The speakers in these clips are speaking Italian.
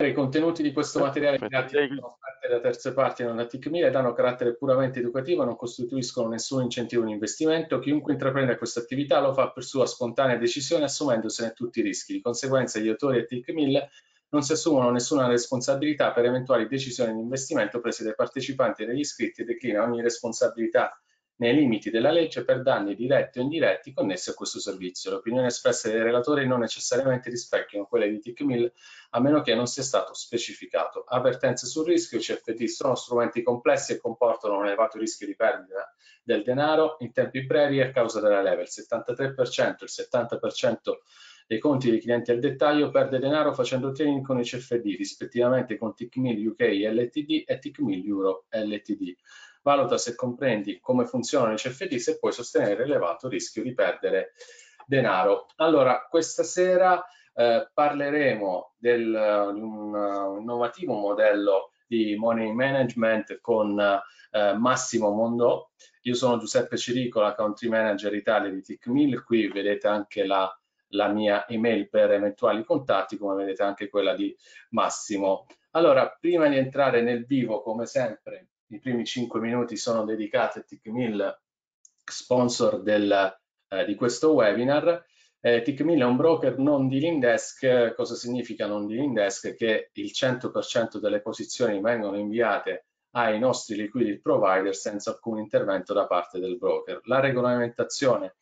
Cioè, i contenuti di questo materiale creati da terze parti non da TIC1000 danno carattere puramente educativo, non costituiscono nessun incentivo di investimento. Chiunque intraprende questa attività lo fa per sua spontanea decisione assumendosene tutti i rischi. Di conseguenza gli autori a TIC1000 non si assumono nessuna responsabilità per eventuali decisioni di investimento prese dai partecipanti e dagli iscritti e declina ogni responsabilità nei limiti della legge per danni diretti o indiretti connessi a questo servizio. Le opinioni espresse dai relatori non necessariamente rispecchiano quelle di TICMIL a meno che non sia stato specificato. Avvertenze sul rischio, i CFD sono strumenti complessi e comportano un elevato rischio di perdita del denaro in tempi brevi a causa della leva. Il 73%, il 70% dei conti dei clienti al dettaglio perde denaro facendo trading con i CFD rispettivamente con TICMIL UK LTD e TICMIL Euro LTD valuta se comprendi come funzionano i CFD se puoi sostenere l'elevato rischio di perdere denaro. Allora, questa sera eh, parleremo del, eh, di un uh, innovativo modello di money management con uh, Massimo Mondò. Io sono Giuseppe Ciricola, country manager Italia di TICMIL. Qui vedete anche la, la mia email per eventuali contatti, come vedete anche quella di Massimo. Allora, prima di entrare nel vivo, come sempre, i primi 5 minuti sono dedicati a TickMill, sponsor del, eh, di questo webinar. Eh, TickMill è un broker non dealing desk, cosa significa non dealing desk? Che il 100% delle posizioni vengono inviate ai nostri liquidity provider senza alcun intervento da parte del broker. La regolamentazione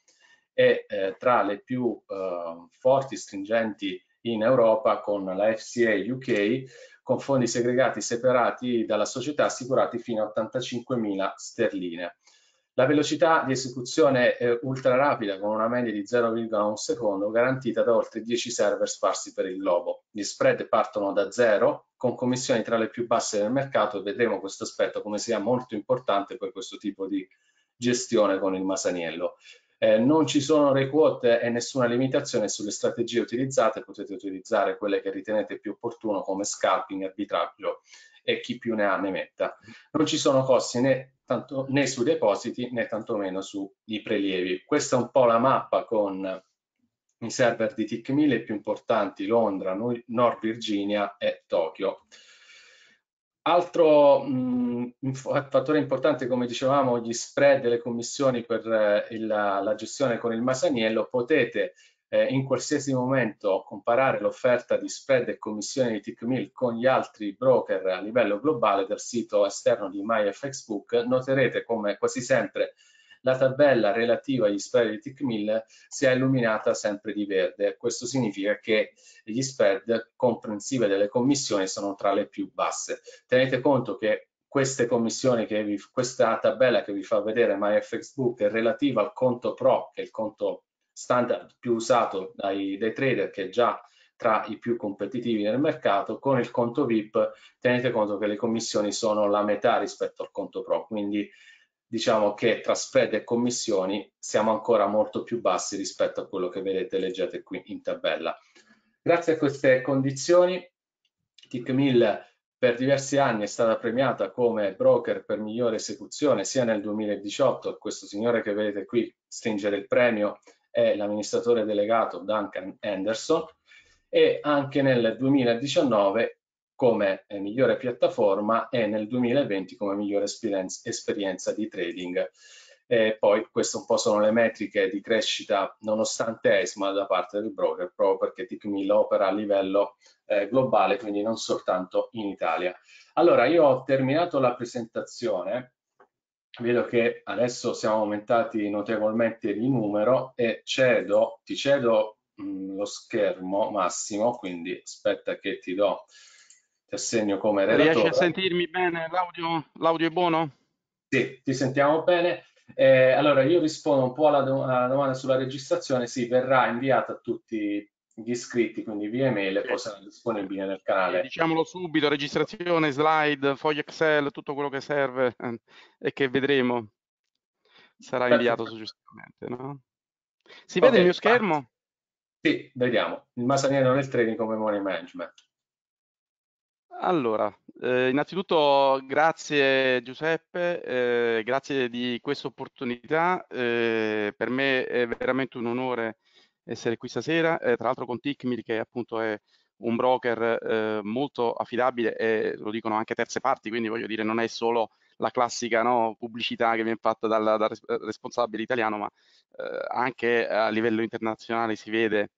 è eh, tra le più eh, forti, stringenti in Europa con la FCA UK, con fondi segregati separati dalla società assicurati fino a 85.000 sterline. La velocità di esecuzione è ultra rapida con una media di 0,1 secondo garantita da oltre 10 server sparsi per il globo. Gli spread partono da zero con commissioni tra le più basse del mercato e vedremo questo aspetto come sia molto importante per questo tipo di gestione con il Masaniello. Eh, non ci sono re quote e nessuna limitazione sulle strategie utilizzate, potete utilizzare quelle che ritenete più opportuno come scalping, arbitraggio e chi più ne ha ne metta. Non ci sono costi né, tanto, né sui depositi né tantomeno sui prelievi. Questa è un po' la mappa con i server di TIC 1000 più importanti, Londra, North Virginia e Tokyo. Altro mh, mm, fattore importante, come dicevamo, gli spread delle commissioni per eh, il, la gestione con il Masaniello, potete eh, in qualsiasi momento comparare l'offerta di spread e commissioni di TICMIL con gli altri broker a livello globale dal sito esterno di MyFXBook, noterete come quasi sempre la tabella relativa agli spread di TICMIL si è illuminata sempre di verde. Questo significa che gli spread comprensive delle commissioni sono tra le più basse. Tenete conto che queste commissioni che vi, questa tabella che vi fa vedere MyFXBook è relativa al conto pro, che è il conto standard più usato dai, dai trader che è già tra i più competitivi nel mercato, con il conto VIP tenete conto che le commissioni sono la metà rispetto al conto pro, quindi diciamo che tra spread e commissioni siamo ancora molto più bassi rispetto a quello che vedete e leggete qui in tabella. Grazie a queste condizioni, TIC1000 per diversi anni è stata premiata come broker per migliore esecuzione sia nel 2018, questo signore che vedete qui stringere il premio è l'amministratore delegato Duncan Anderson, e anche nel 2019 come eh, migliore piattaforma e nel 2020 come migliore esperienza di trading. E poi queste un po' sono le metriche di crescita nonostante ESMA da parte del broker, proprio perché TICMIL opera a livello eh, globale, quindi non soltanto in Italia. Allora, io ho terminato la presentazione, vedo che adesso siamo aumentati notevolmente di numero e cedo, ti cedo mh, mm, lo schermo Massimo, quindi aspetta che ti do ti assegno come relatore. Riesci a sentirmi bene? L'audio, è buono? Sì, ti sentiamo bene. Eh, allora io rispondo un po' alla, do alla, domanda sulla registrazione, sì, verrà inviata a tutti gli iscritti, quindi via email e sì. poi sarà disponibile nel canale. E diciamolo subito, registrazione, slide, foglio Excel, tutto quello che serve eh, e che vedremo sarà inviato successivamente. No? Si okay, vede il mio schermo? Sì, vediamo. Il masaniero nel training come money management. Allora, eh, innanzitutto grazie Giuseppe, eh, grazie di questa opportunità. Eh, per me è veramente un onore essere qui stasera, eh, tra l'altro con Tickmill che appunto è un broker eh, molto affidabile e lo dicono anche terze parti, quindi voglio dire non è solo la classica no, pubblicità che viene fatta dal, dal responsabile italiano, ma eh, anche a livello internazionale si vede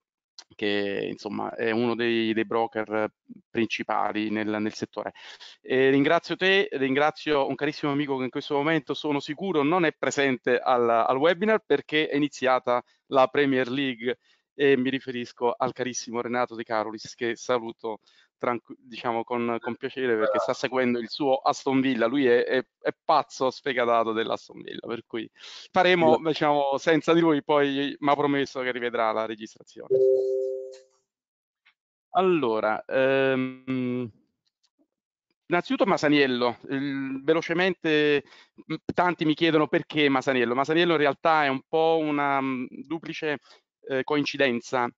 che insomma è uno dei, dei broker principali nel, nel settore. E ringrazio te, ringrazio un carissimo amico che in questo momento sono sicuro non è presente al, al webinar perché è iniziata la Premier League e mi riferisco al carissimo Renato De Carolis che saluto diciamo con, con, piacere perché sta seguendo il suo Aston Villa, lui è, è, è pazzo sfegatato dell'Aston Villa, per cui faremo diciamo, senza di lui, poi mi ha promesso che rivedrà la registrazione. Allora, ehm, innanzitutto Masaniello, il, velocemente tanti mi chiedono perché Masaniello, Masaniello in realtà è un po' una m, duplice eh, coincidenza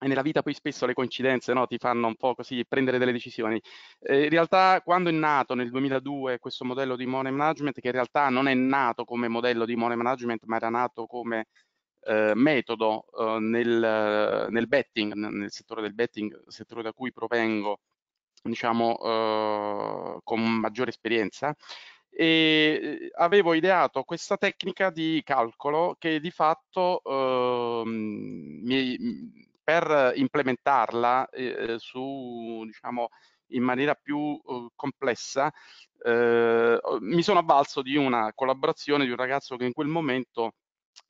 e nella vita poi spesso le coincidenze no, ti fanno un po' così prendere delle decisioni. Eh, in realtà quando è nato nel 2002 questo modello di money management, che in realtà non è nato come modello di money management, ma era nato come eh, metodo eh, nel, nel, betting, nel settore del betting, settore da cui provengo, diciamo, eh, con maggiore esperienza, e eh, avevo ideato questa tecnica di calcolo che di fatto ehm, mi per implementarla eh, su, diciamo, in maniera più eh, complessa, eh, mi sono avvalso di una collaborazione di un ragazzo che in quel momento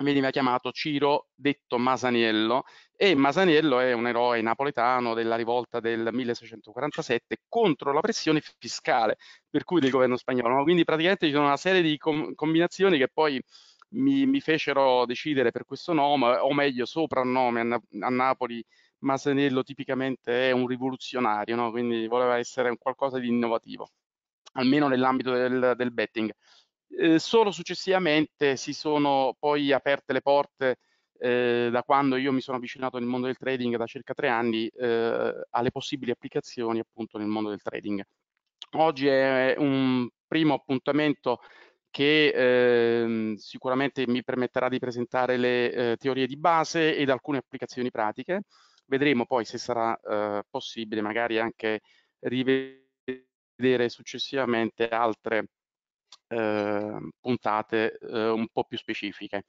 veniva chiamato Ciro detto Masaniello e Masaniello è un eroe napoletano della rivolta del 1647 contro la pressione fiscale per cui del governo spagnolo. Quindi praticamente ci sono una serie di com combinazioni che poi mi, mi fecero decidere per questo nome, o meglio soprannome a, a Napoli, Masanello tipicamente è un rivoluzionario, no? quindi voleva essere qualcosa di innovativo, almeno nell'ambito del, del betting. Eh, solo successivamente si sono poi aperte le porte eh, da quando io mi sono avvicinato nel mondo del trading da circa tre anni eh, alle possibili applicazioni appunto nel mondo del trading. Oggi è un primo appuntamento che ehm, sicuramente mi permetterà di presentare le eh, teorie di base ed alcune applicazioni pratiche. Vedremo poi se sarà eh, possibile magari anche rivedere successivamente altre ehm, eh, puntate un po' più specifiche.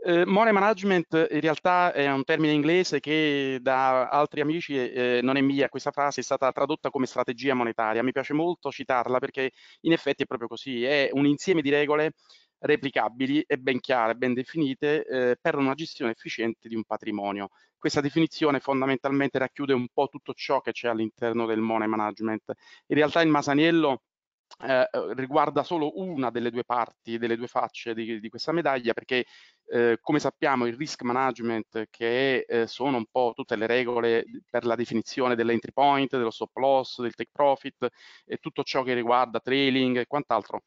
Eh, money management in realtà è un termine inglese che da altri amici, eh, non è mia questa frase, è stata tradotta come strategia monetaria. Mi piace molto citarla perché in effetti è proprio così, è un insieme di regole replicabili e ben chiare, ben definite eh, per una gestione efficiente di un patrimonio. Questa definizione fondamentalmente racchiude un po' tutto ciò che c'è all'interno del money management. In realtà il Masaniello eh, eh, riguarda solo una delle due parti, delle due facce di, di questa medaglia, perché eh, come sappiamo il risk management, che eh, sono un po' tutte le regole per la definizione dell'entry point, dello stop loss, del take profit e tutto ciò che riguarda trailing e quant'altro,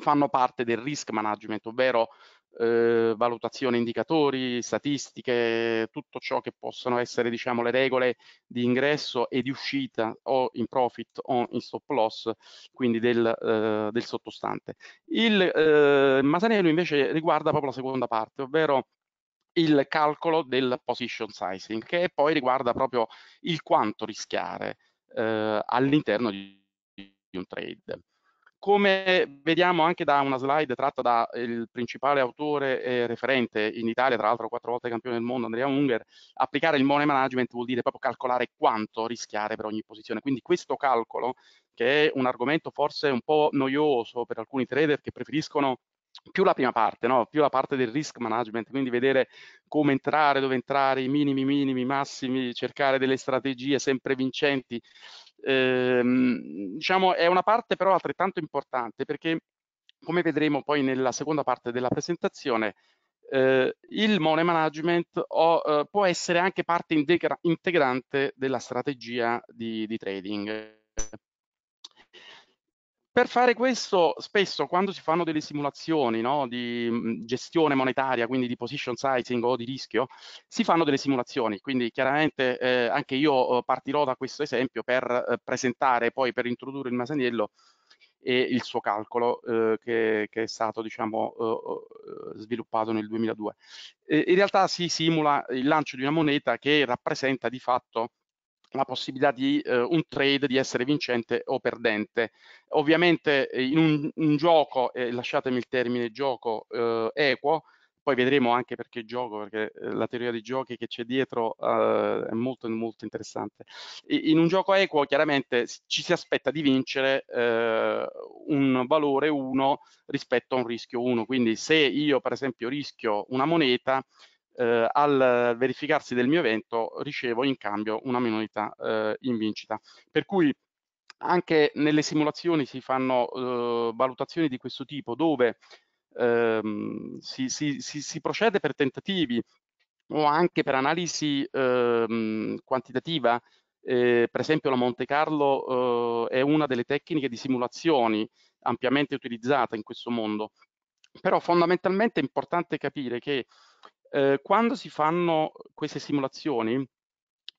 fanno parte del risk management, ovvero eh, valutazione indicatori, statistiche, tutto ciò che possono essere diciamo, le regole di ingresso e di uscita o in profit o in stop loss, quindi del, eh, del sottostante. Il eh, Masanello invece riguarda proprio la seconda parte, ovvero il calcolo del position sizing, che poi riguarda proprio il quanto rischiare eh, all'interno di, di un trade. Come vediamo anche da una slide tratta dal eh, principale autore e referente in Italia, tra l'altro quattro volte campione del mondo, Andrea Unger, applicare il money management vuol dire proprio calcolare quanto rischiare per ogni posizione. Quindi questo calcolo, che è un argomento forse un po' noioso per alcuni trader che preferiscono più la prima parte, no? più la parte del risk management, quindi vedere come entrare, dove entrare, i minimi, minimi, massimi, cercare delle strategie sempre vincenti Ehm, diciamo, è una parte però altrettanto importante perché, come vedremo poi nella seconda parte della presentazione, eh, il money management o, eh, può essere anche parte integra integrante della strategia di, di trading per fare questo, spesso quando si fanno delle simulazioni no, di mm, gestione monetaria, quindi di position sizing o di rischio, si fanno delle simulazioni. Quindi chiaramente eh, anche io eh, partirò da questo esempio per eh, presentare, poi per introdurre il Masaniello e il suo calcolo eh, che, che, è stato diciamo, eh, eh sviluppato nel 2002. E in realtà si simula il lancio di una moneta che rappresenta di fatto la possibilità di eh, un trade di essere vincente o perdente. Ovviamente eh, in un, un gioco, eh, lasciatemi il termine gioco eh, equo, poi vedremo anche perché gioco, perché eh, la teoria dei giochi che c'è dietro eh, è molto, molto interessante. in un gioco equo chiaramente ci si aspetta di vincere un valore 1 rispetto a un rischio 1, quindi se io per esempio rischio una moneta, eh, al verificarsi del mio evento ricevo in cambio una minorità eh, in vincita. Per cui anche nelle simulazioni si fanno eh, valutazioni di questo tipo dove ehm, si, si, si, si procede per tentativi o anche per analisi ehm, quantitativa, eh, per esempio la Monte Carlo eh, è una delle tecniche di simulazioni ampiamente utilizzata in questo mondo, però fondamentalmente è importante capire che eh, quando si fanno queste simulazioni,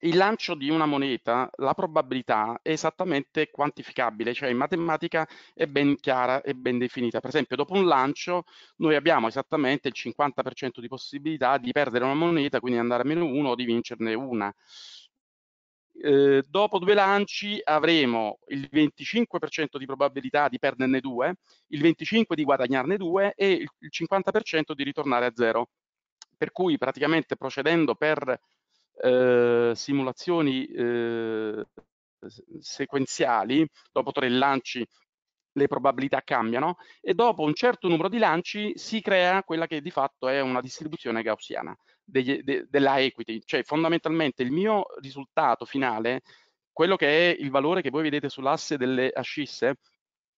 il lancio di una moneta, la probabilità è esattamente quantificabile, cioè in matematica è ben chiara e ben definita. Per esempio, dopo un lancio noi abbiamo esattamente il 50% di possibilità di perdere una moneta, quindi andare a meno 1 o di vincerne una. Eh, dopo due lanci avremo il 25% di probabilità di perderne due, il 25% di guadagnarne due e il 50% di ritornare a zero per cui praticamente procedendo per eh, simulazioni eh, sequenziali, dopo tre lanci le probabilità cambiano e dopo un certo numero di lanci si crea quella che di fatto è una distribuzione gaussiana degli, de, della equity, cioè fondamentalmente il mio risultato finale, quello che è il valore che voi vedete sull'asse delle ascisse,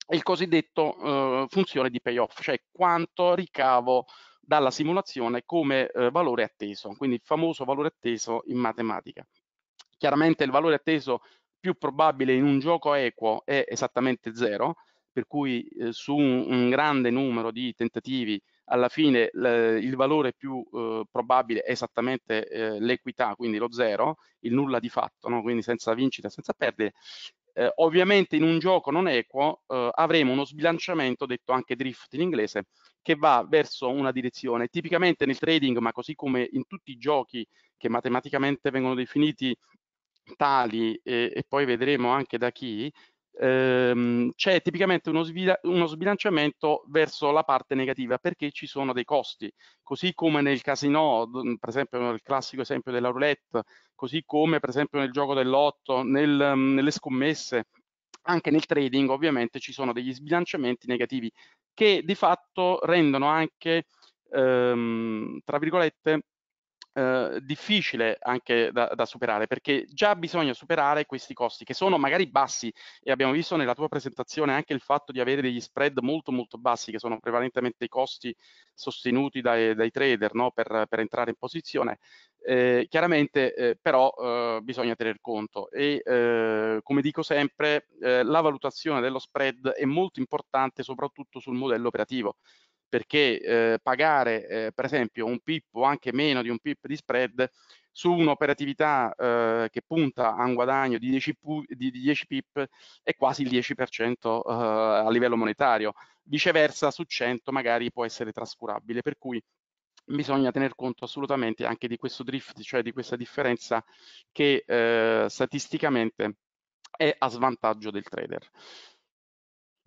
è il cosiddetto eh, funzione di payoff, cioè quanto ricavo dalla simulazione come eh, valore atteso, quindi il famoso valore atteso in matematica. Chiaramente il valore atteso più probabile in un gioco equo è esattamente zero, per cui eh, su un, un, grande numero di tentativi alla fine le, il valore più eh, probabile è esattamente eh, l'equità, quindi lo zero, il nulla di fatto, no? quindi senza vincita, senza perdere eh, ovviamente in un gioco non equo eh, avremo uno sbilanciamento, detto anche drift in inglese, che va verso una direzione. Tipicamente nel trading, ma così come in tutti i giochi che matematicamente vengono definiti tali e, eh, e poi vedremo anche da chi, ehm, c'è tipicamente uno, uno, sbilanciamento verso la parte negativa perché ci sono dei costi, così come nel casino, mm, per esempio nel classico esempio della roulette, così come per esempio nel gioco dell'otto, nel, mm, nelle scommesse, anche nel trading ovviamente ci sono degli sbilanciamenti negativi che di fatto rendono anche, ehm, tra virgolette, eh, difficile anche da, da, superare perché già bisogna superare questi costi che sono magari bassi e abbiamo visto nella tua presentazione anche il fatto di avere degli spread molto molto bassi che sono prevalentemente i costi sostenuti dai, dai trader no? per, per, entrare in posizione eh, chiaramente eh, però eh, bisogna tener conto e eh, come dico sempre la valutazione dello spread è molto importante soprattutto sul modello operativo perché eh, pagare eh, per esempio un pip o anche meno di un pip di spread su un'operatività eh, che punta a un guadagno di 10, pu- di 10 pip è quasi il 10% ehm, a livello monetario, viceversa su 100 magari può essere trascurabile, per cui bisogna tener conto assolutamente anche di questo drift, cioè di questa differenza che ehm, statisticamente è a svantaggio del trader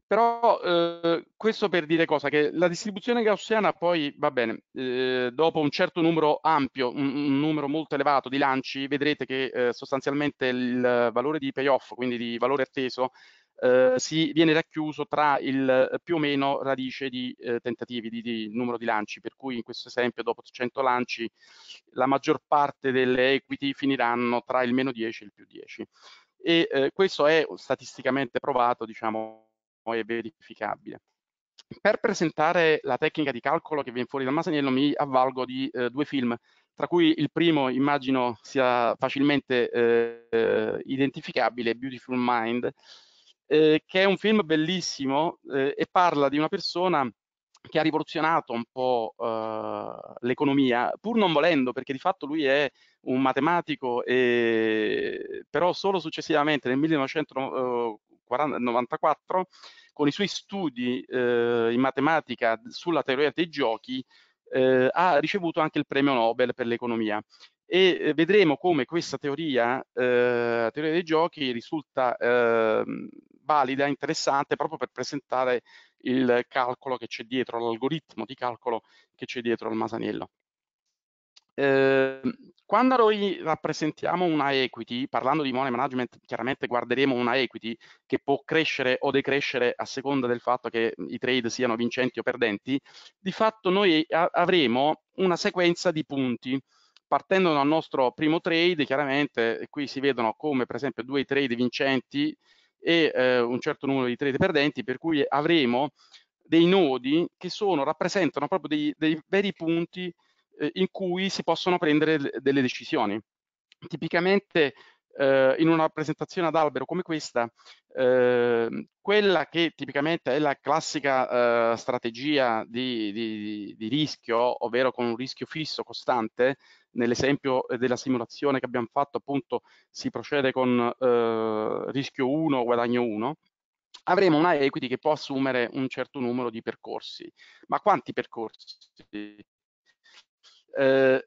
però eh, questo per dire cosa? Che la distribuzione gaussiana poi va bene, eh, dopo un certo numero ampio, un, un, numero molto elevato di lanci, vedrete che eh, sostanzialmente il valore di payoff, quindi di valore atteso, eh, si viene racchiuso tra il eh, più o meno radice di eh, tentativi, di, di, numero di lanci, per cui in questo esempio dopo 100 lanci la maggior parte delle equity finiranno tra il meno 10 e il più 10. E questo è statisticamente provato, diciamo, è verificabile. Per presentare la tecnica di calcolo che viene fuori dal masaniello mi avvalgo di eh, due film, tra cui il primo immagino sia facilmente eh, identificabile, Beautiful Mind, eh, che è un film bellissimo eh, e parla di una persona che ha rivoluzionato un po' eh, l'economia, pur non volendo, perché di fatto lui è un matematico, e, però solo successivamente nel 1940 40, 94 con i suoi studi eh, in matematica sulla teoria dei giochi eh, ha ricevuto anche il premio Nobel per l'economia e eh, vedremo come questa teoria, eh, teoria dei giochi risulta eh, valida, interessante proprio per presentare il calcolo che c'è dietro, l'algoritmo di calcolo che c'è dietro al Masaniello. Eh, quando noi rappresentiamo una equity, parlando di money management, chiaramente guarderemo una equity che può crescere o decrescere a seconda del fatto che i trade siano vincenti o perdenti, di fatto noi avremo una sequenza di punti. Partendo dal nostro primo trade, chiaramente qui si vedono come per esempio due trade vincenti e eh, un certo numero di trade perdenti, per cui avremo dei nodi che sono, rappresentano proprio dei, dei veri punti eh, in cui si possono prendere delle decisioni. Tipicamente eh, in una presentazione ad albero come questa, eh, quella che tipicamente è la classica eh, strategia di, di, di, rischio, ovvero con un rischio fisso costante, nell'esempio della simulazione che abbiamo fatto appunto si procede con eh, rischio 1, guadagno 1, avremo una equity che può assumere un certo numero di percorsi. Ma quanti percorsi? Ehm,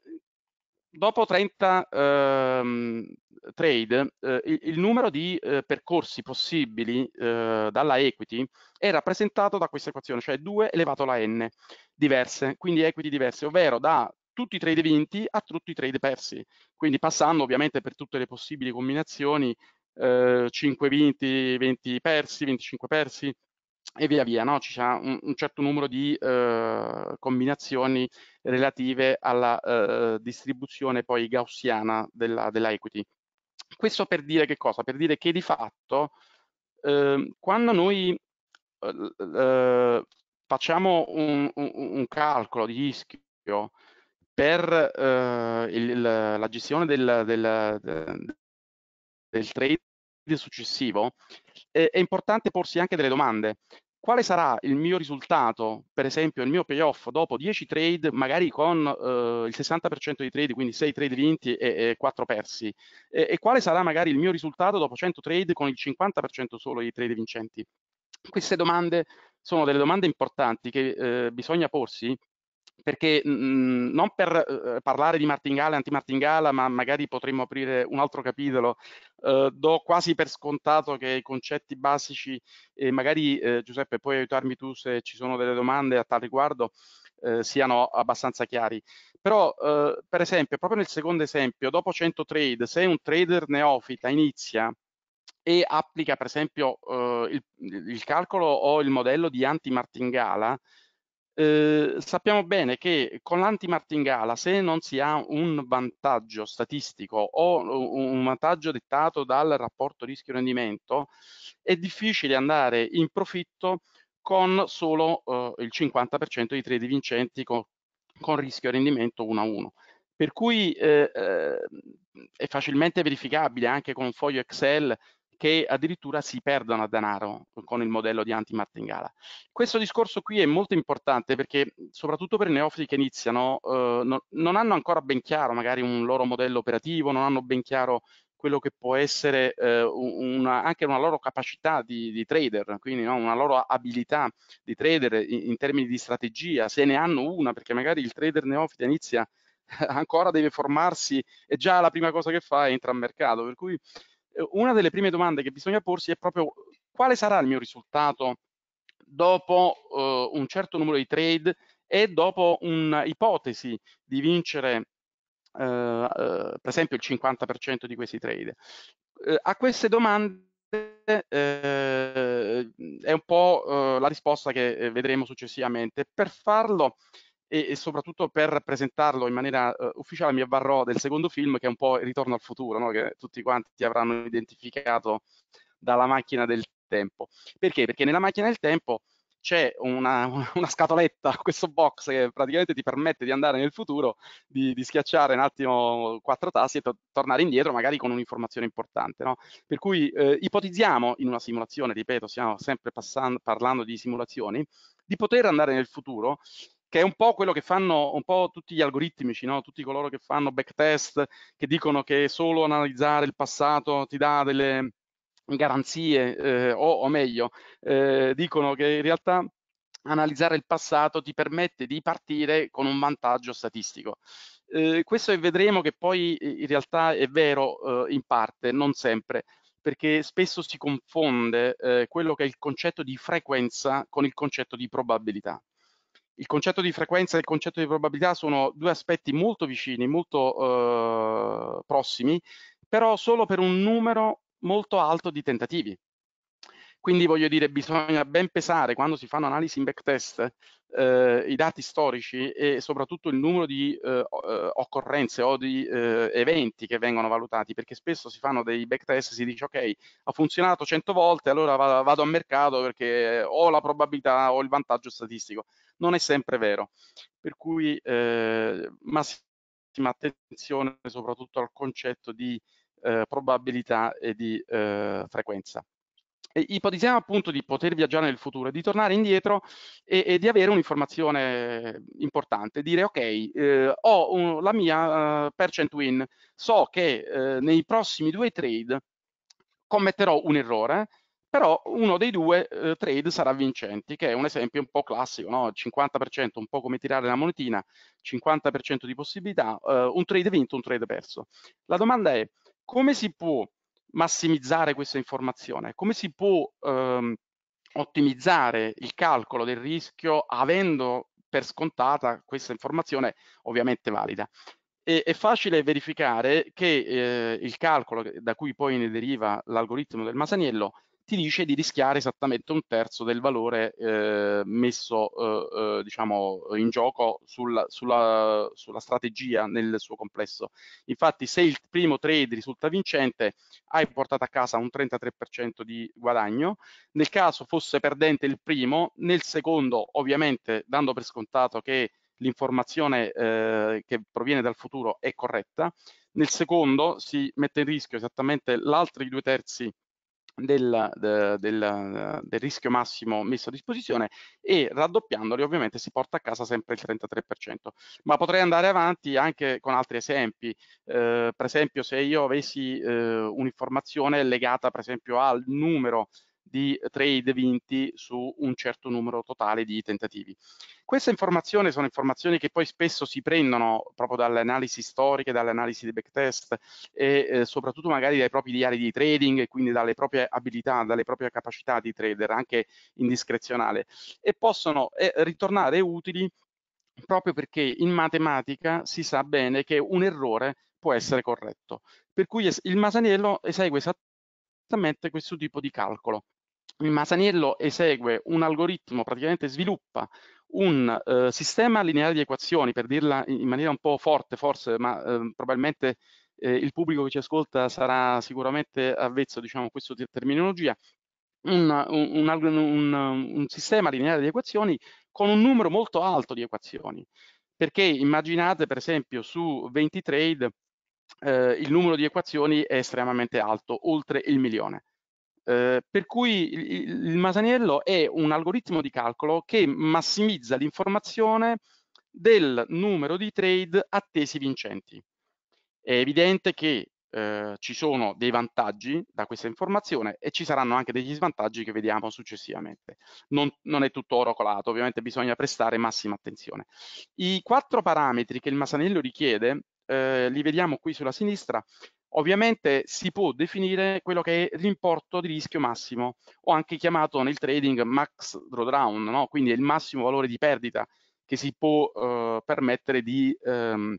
dopo 30 ehm, trade, eh, il, il, numero di eh, percorsi possibili eh, dalla equity è rappresentato da questa equazione, cioè 2 elevato alla n diverse, quindi equity diverse, ovvero da tutti i trade vinti a tutti i trade persi, quindi passando ovviamente per tutte le possibili combinazioni, 5 eh, vinti, 20 persi, 25 persi, e via via, no? ci sarà un, un, certo numero di eh, combinazioni relative alla eh, distribuzione poi gaussiana della, della, equity. Questo per dire che cosa? Per dire che di fatto eh, quando noi eh, eh, facciamo un, un, un, calcolo di rischio per eh, il, la gestione del, del, del trade successivo, eh, è importante porsi anche delle domande. Quale sarà il mio risultato, per esempio il mio payoff dopo 10 trade, magari con eh, il 60% dei trade, quindi 6 trade vinti e, e 4 persi? E, e quale sarà magari il mio risultato dopo 100 trade con il 50% solo dei trade vincenti? Queste domande sono delle domande importanti che eh, bisogna porsi perché mh, mm, mm, non per eh, parlare di martingale, antimartingala, ma magari potremmo aprire un altro capitolo, eh, do quasi per scontato che i concetti basici, e magari eh, Giuseppe puoi aiutarmi tu se ci sono delle domande a tal riguardo, eh, siano abbastanza chiari. Però eh, per esempio, proprio nel secondo esempio, dopo 100 trade, se un trader neofita inizia e applica per esempio eh, il, il calcolo o il modello di antimartingala, eh, sappiamo bene che con l'antimartingala, se non si ha un vantaggio statistico o un vantaggio dettato dal rapporto rischio-rendimento, è difficile andare in profitto con solo eh, il 50% di trade vincenti con, con rischio-rendimento 1 a 1 per cui eh, eh, è facilmente verificabile anche con un foglio Excel che addirittura si perdono a denaro con il modello di anti-martingala. Questo discorso qui è molto importante perché soprattutto per i neofiti che iniziano eh, non, non hanno ancora ben chiaro magari un loro modello operativo, non hanno ben chiaro quello che può essere eh, una, anche una loro capacità di, di trader, quindi no, una loro abilità di trader in, in, termini di strategia, se ne hanno una, perché magari il trader neofita inizia ancora deve formarsi e già la prima cosa che fa è entra al mercato, per cui eh, una delle prime domande che bisogna porsi è proprio quale sarà il mio risultato dopo eh, un certo numero di trade e dopo un'ipotesi di vincere eh, eh, per esempio il 50% di questi trade. Eh, a queste domande eh, è un po' la risposta che vedremo successivamente. Per farlo e, e soprattutto per presentarlo in maniera uh, ufficiale mi avvarrò del secondo film che è un po' il ritorno al futuro, no? che tutti quanti avranno identificato dalla macchina del tempo. Perché? Perché nella macchina del tempo c'è una, una, scatoletta, questo box che praticamente ti permette di andare nel futuro, di, di schiacciare un attimo quattro tasti e to tornare indietro magari con un'informazione importante. No? Per cui eh, ipotizziamo in una simulazione, ripeto, stiamo sempre parlando di simulazioni, di poter andare nel futuro che è un po' quello che fanno un po' tutti gli algoritmici, no? tutti coloro che fanno backtest, che dicono che solo analizzare il passato ti dà delle garanzie, eh, o, o, meglio, eh, dicono che in realtà analizzare il passato ti permette di partire con un vantaggio statistico. Eh, questo vedremo che poi in realtà è vero eh, in parte, non sempre, perché spesso si confonde eh, quello che è il concetto di frequenza con il concetto di probabilità il concetto di frequenza e il concetto di probabilità sono due aspetti molto vicini, molto eh, prossimi, però solo per un numero molto alto di tentativi. Quindi voglio dire, bisogna ben pesare quando si fanno analisi in backtest eh, i dati storici e soprattutto il numero di eh, occorrenze o di eh, eventi che vengono valutati, perché spesso si fanno dei backtest, e si dice ok, ha funzionato 100 volte, allora vado, vado a mercato perché ho la probabilità, ho il vantaggio statistico non è sempre vero. Per cui eh, massima attenzione soprattutto al concetto di eh, probabilità e di eh, frequenza. E ipotizziamo appunto di poter viaggiare nel futuro, di tornare indietro e, e di avere un'informazione importante, dire ok, eh, ho un, la mia uh, percent win, so che eh, nei prossimi due trade commetterò un errore però uno dei due eh, trade sarà vincente, che è un esempio un po' classico, no? 50% un po' come tirare la monetina, 50% di possibilità, eh, un trade vinto, un trade perso. La domanda è come si può massimizzare questa informazione? Come si può ehm, ottimizzare il calcolo del rischio avendo per scontata questa informazione ovviamente valida? è facile verificare che eh, il calcolo da cui poi ne deriva l'algoritmo del Masaniello ti dice di rischiare esattamente un terzo del valore eh, messo eh, eh, diciamo, in gioco sulla, sulla, sulla, strategia nel suo complesso. Infatti se il primo trade risulta vincente hai portato a casa un 33% di guadagno, nel caso fosse perdente il primo, nel secondo ovviamente dando per scontato che l'informazione eh, che proviene dal futuro è corretta, nel secondo si mette in rischio esattamente l'altro due terzi del, del, del, rischio massimo messo a disposizione e raddoppiandoli ovviamente si porta a casa sempre il 33%. Ma potrei andare avanti anche con altri esempi, eh, per esempio se io avessi eh, un'informazione legata per esempio al numero di trade vinti su un certo numero totale di tentativi. Queste informazioni sono informazioni che poi spesso si prendono proprio dalle analisi storiche, dalle analisi dei backtest e eh, soprattutto magari dai propri diari di trading e quindi dalle proprie abilità, dalle proprie capacità di trader, anche indiscrezionale, e possono eh, ritornare utili proprio perché in matematica si sa bene che un errore può essere corretto. Per cui il Masaniello esegue esattamente questo tipo di calcolo. Masaniello esegue un algoritmo, praticamente sviluppa un eh, sistema lineare di equazioni, per dirla in maniera un po' forte forse, ma eh, probabilmente eh, il pubblico che ci ascolta sarà sicuramente avvezzo diciamo, a questa terminologia, un, un, un, un, sistema lineare di equazioni con un numero molto alto di equazioni, perché immaginate per esempio su 20 trade eh, il numero di equazioni è estremamente alto, oltre il milione. Ehm, per cui il, il Masaniello è un algoritmo di calcolo che massimizza l'informazione del numero di trade attesi vincenti. È evidente che eh, ci sono dei vantaggi da questa informazione e ci saranno anche degli svantaggi che vediamo successivamente. Non, non è tutto oro colato, ovviamente bisogna prestare massima attenzione. I quattro parametri che il Masanello richiede, eh, li vediamo qui sulla sinistra, Ovviamente si può definire quello che è l'importo di rischio massimo, o anche chiamato nel trading max drawdown, no? quindi il massimo valore di perdita che si può eh, permettere di ehm,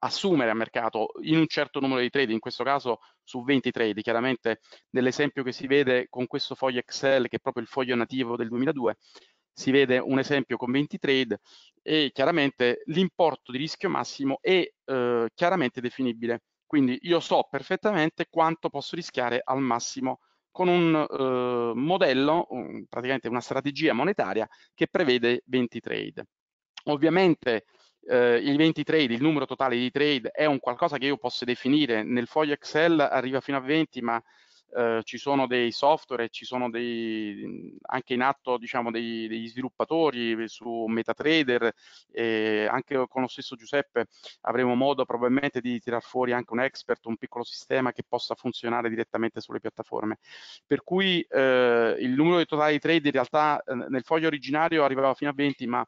assumere a mercato in un certo numero di trade, in questo caso su 20 trade, chiaramente nell'esempio che si vede con questo foglio Excel, che è proprio il foglio nativo del 2002, si vede un esempio con 20 trade e chiaramente l'importo di rischio massimo è eh, chiaramente definibile. Quindi io so perfettamente quanto posso rischiare al massimo con un eh, modello, un, praticamente una strategia monetaria che prevede 20 trade. Ovviamente eh, i 20 trade, il numero totale di trade è un qualcosa che io posso definire nel foglio Excel, arriva fino a 20, ma eh, ci sono dei software e ci sono dei, anche in atto diciamo, dei, degli sviluppatori su MetaTrader, eh, anche con lo stesso Giuseppe avremo modo probabilmente di tirar fuori anche un expert, un piccolo sistema che possa funzionare direttamente sulle piattaforme. Per cui eh, il numero di totali trade in realtà eh, nel foglio originario arrivava fino a 20, ma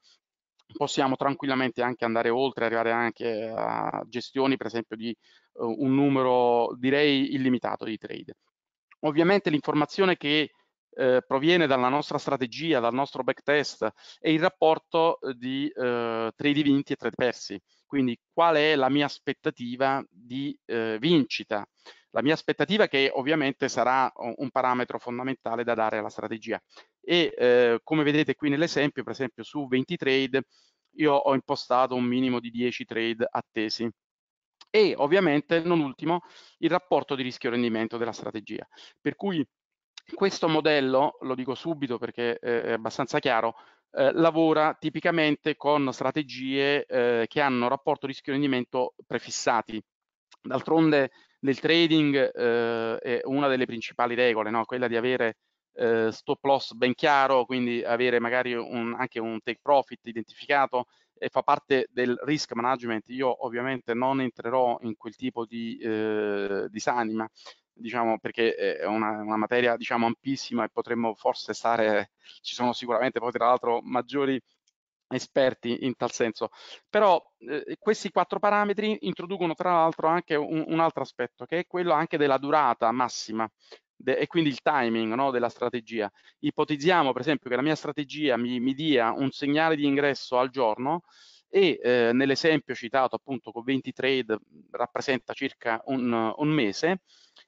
possiamo tranquillamente anche andare oltre, arrivare anche a gestioni per esempio di uh, un numero direi illimitato di trade ovviamente l'informazione che eh, proviene dalla nostra strategia, dal nostro backtest e il rapporto eh, di eh, trade vinti e trade persi. Quindi qual è la mia aspettativa di eh, vincita? La mia aspettativa che ovviamente sarà un parametro fondamentale da dare alla strategia. E eh, come vedete qui nell'esempio, per esempio su 20 trade, io ho impostato un minimo di 10 trade attesi e ovviamente, non ultimo, il rapporto di rischio-rendimento della strategia. Per cui questo modello, lo dico subito perché eh, è abbastanza chiaro, eh, lavora tipicamente con strategie eh, che hanno rapporto rischio-rendimento prefissati. D'altronde nel trading eh, è una delle principali regole, no? quella di avere eh, stop loss ben chiaro, quindi avere magari un, anche un take profit identificato e fa parte del risk management. Io ovviamente non entrerò in quel tipo di eh, disanima, diciamo, perché è una, una, materia diciamo, ampissima e potremmo forse stare, ci sono sicuramente poi tra l'altro maggiori esperti in tal senso. Però eh, questi quattro parametri introducono tra l'altro anche un, un, altro aspetto, che è quello anche della durata massima e quindi il timing no, della strategia. Ipotizziamo per esempio che la mia strategia mi, mi dia un segnale di ingresso al giorno e eh, nell'esempio citato appunto con 20 trade rappresenta circa un, un, mese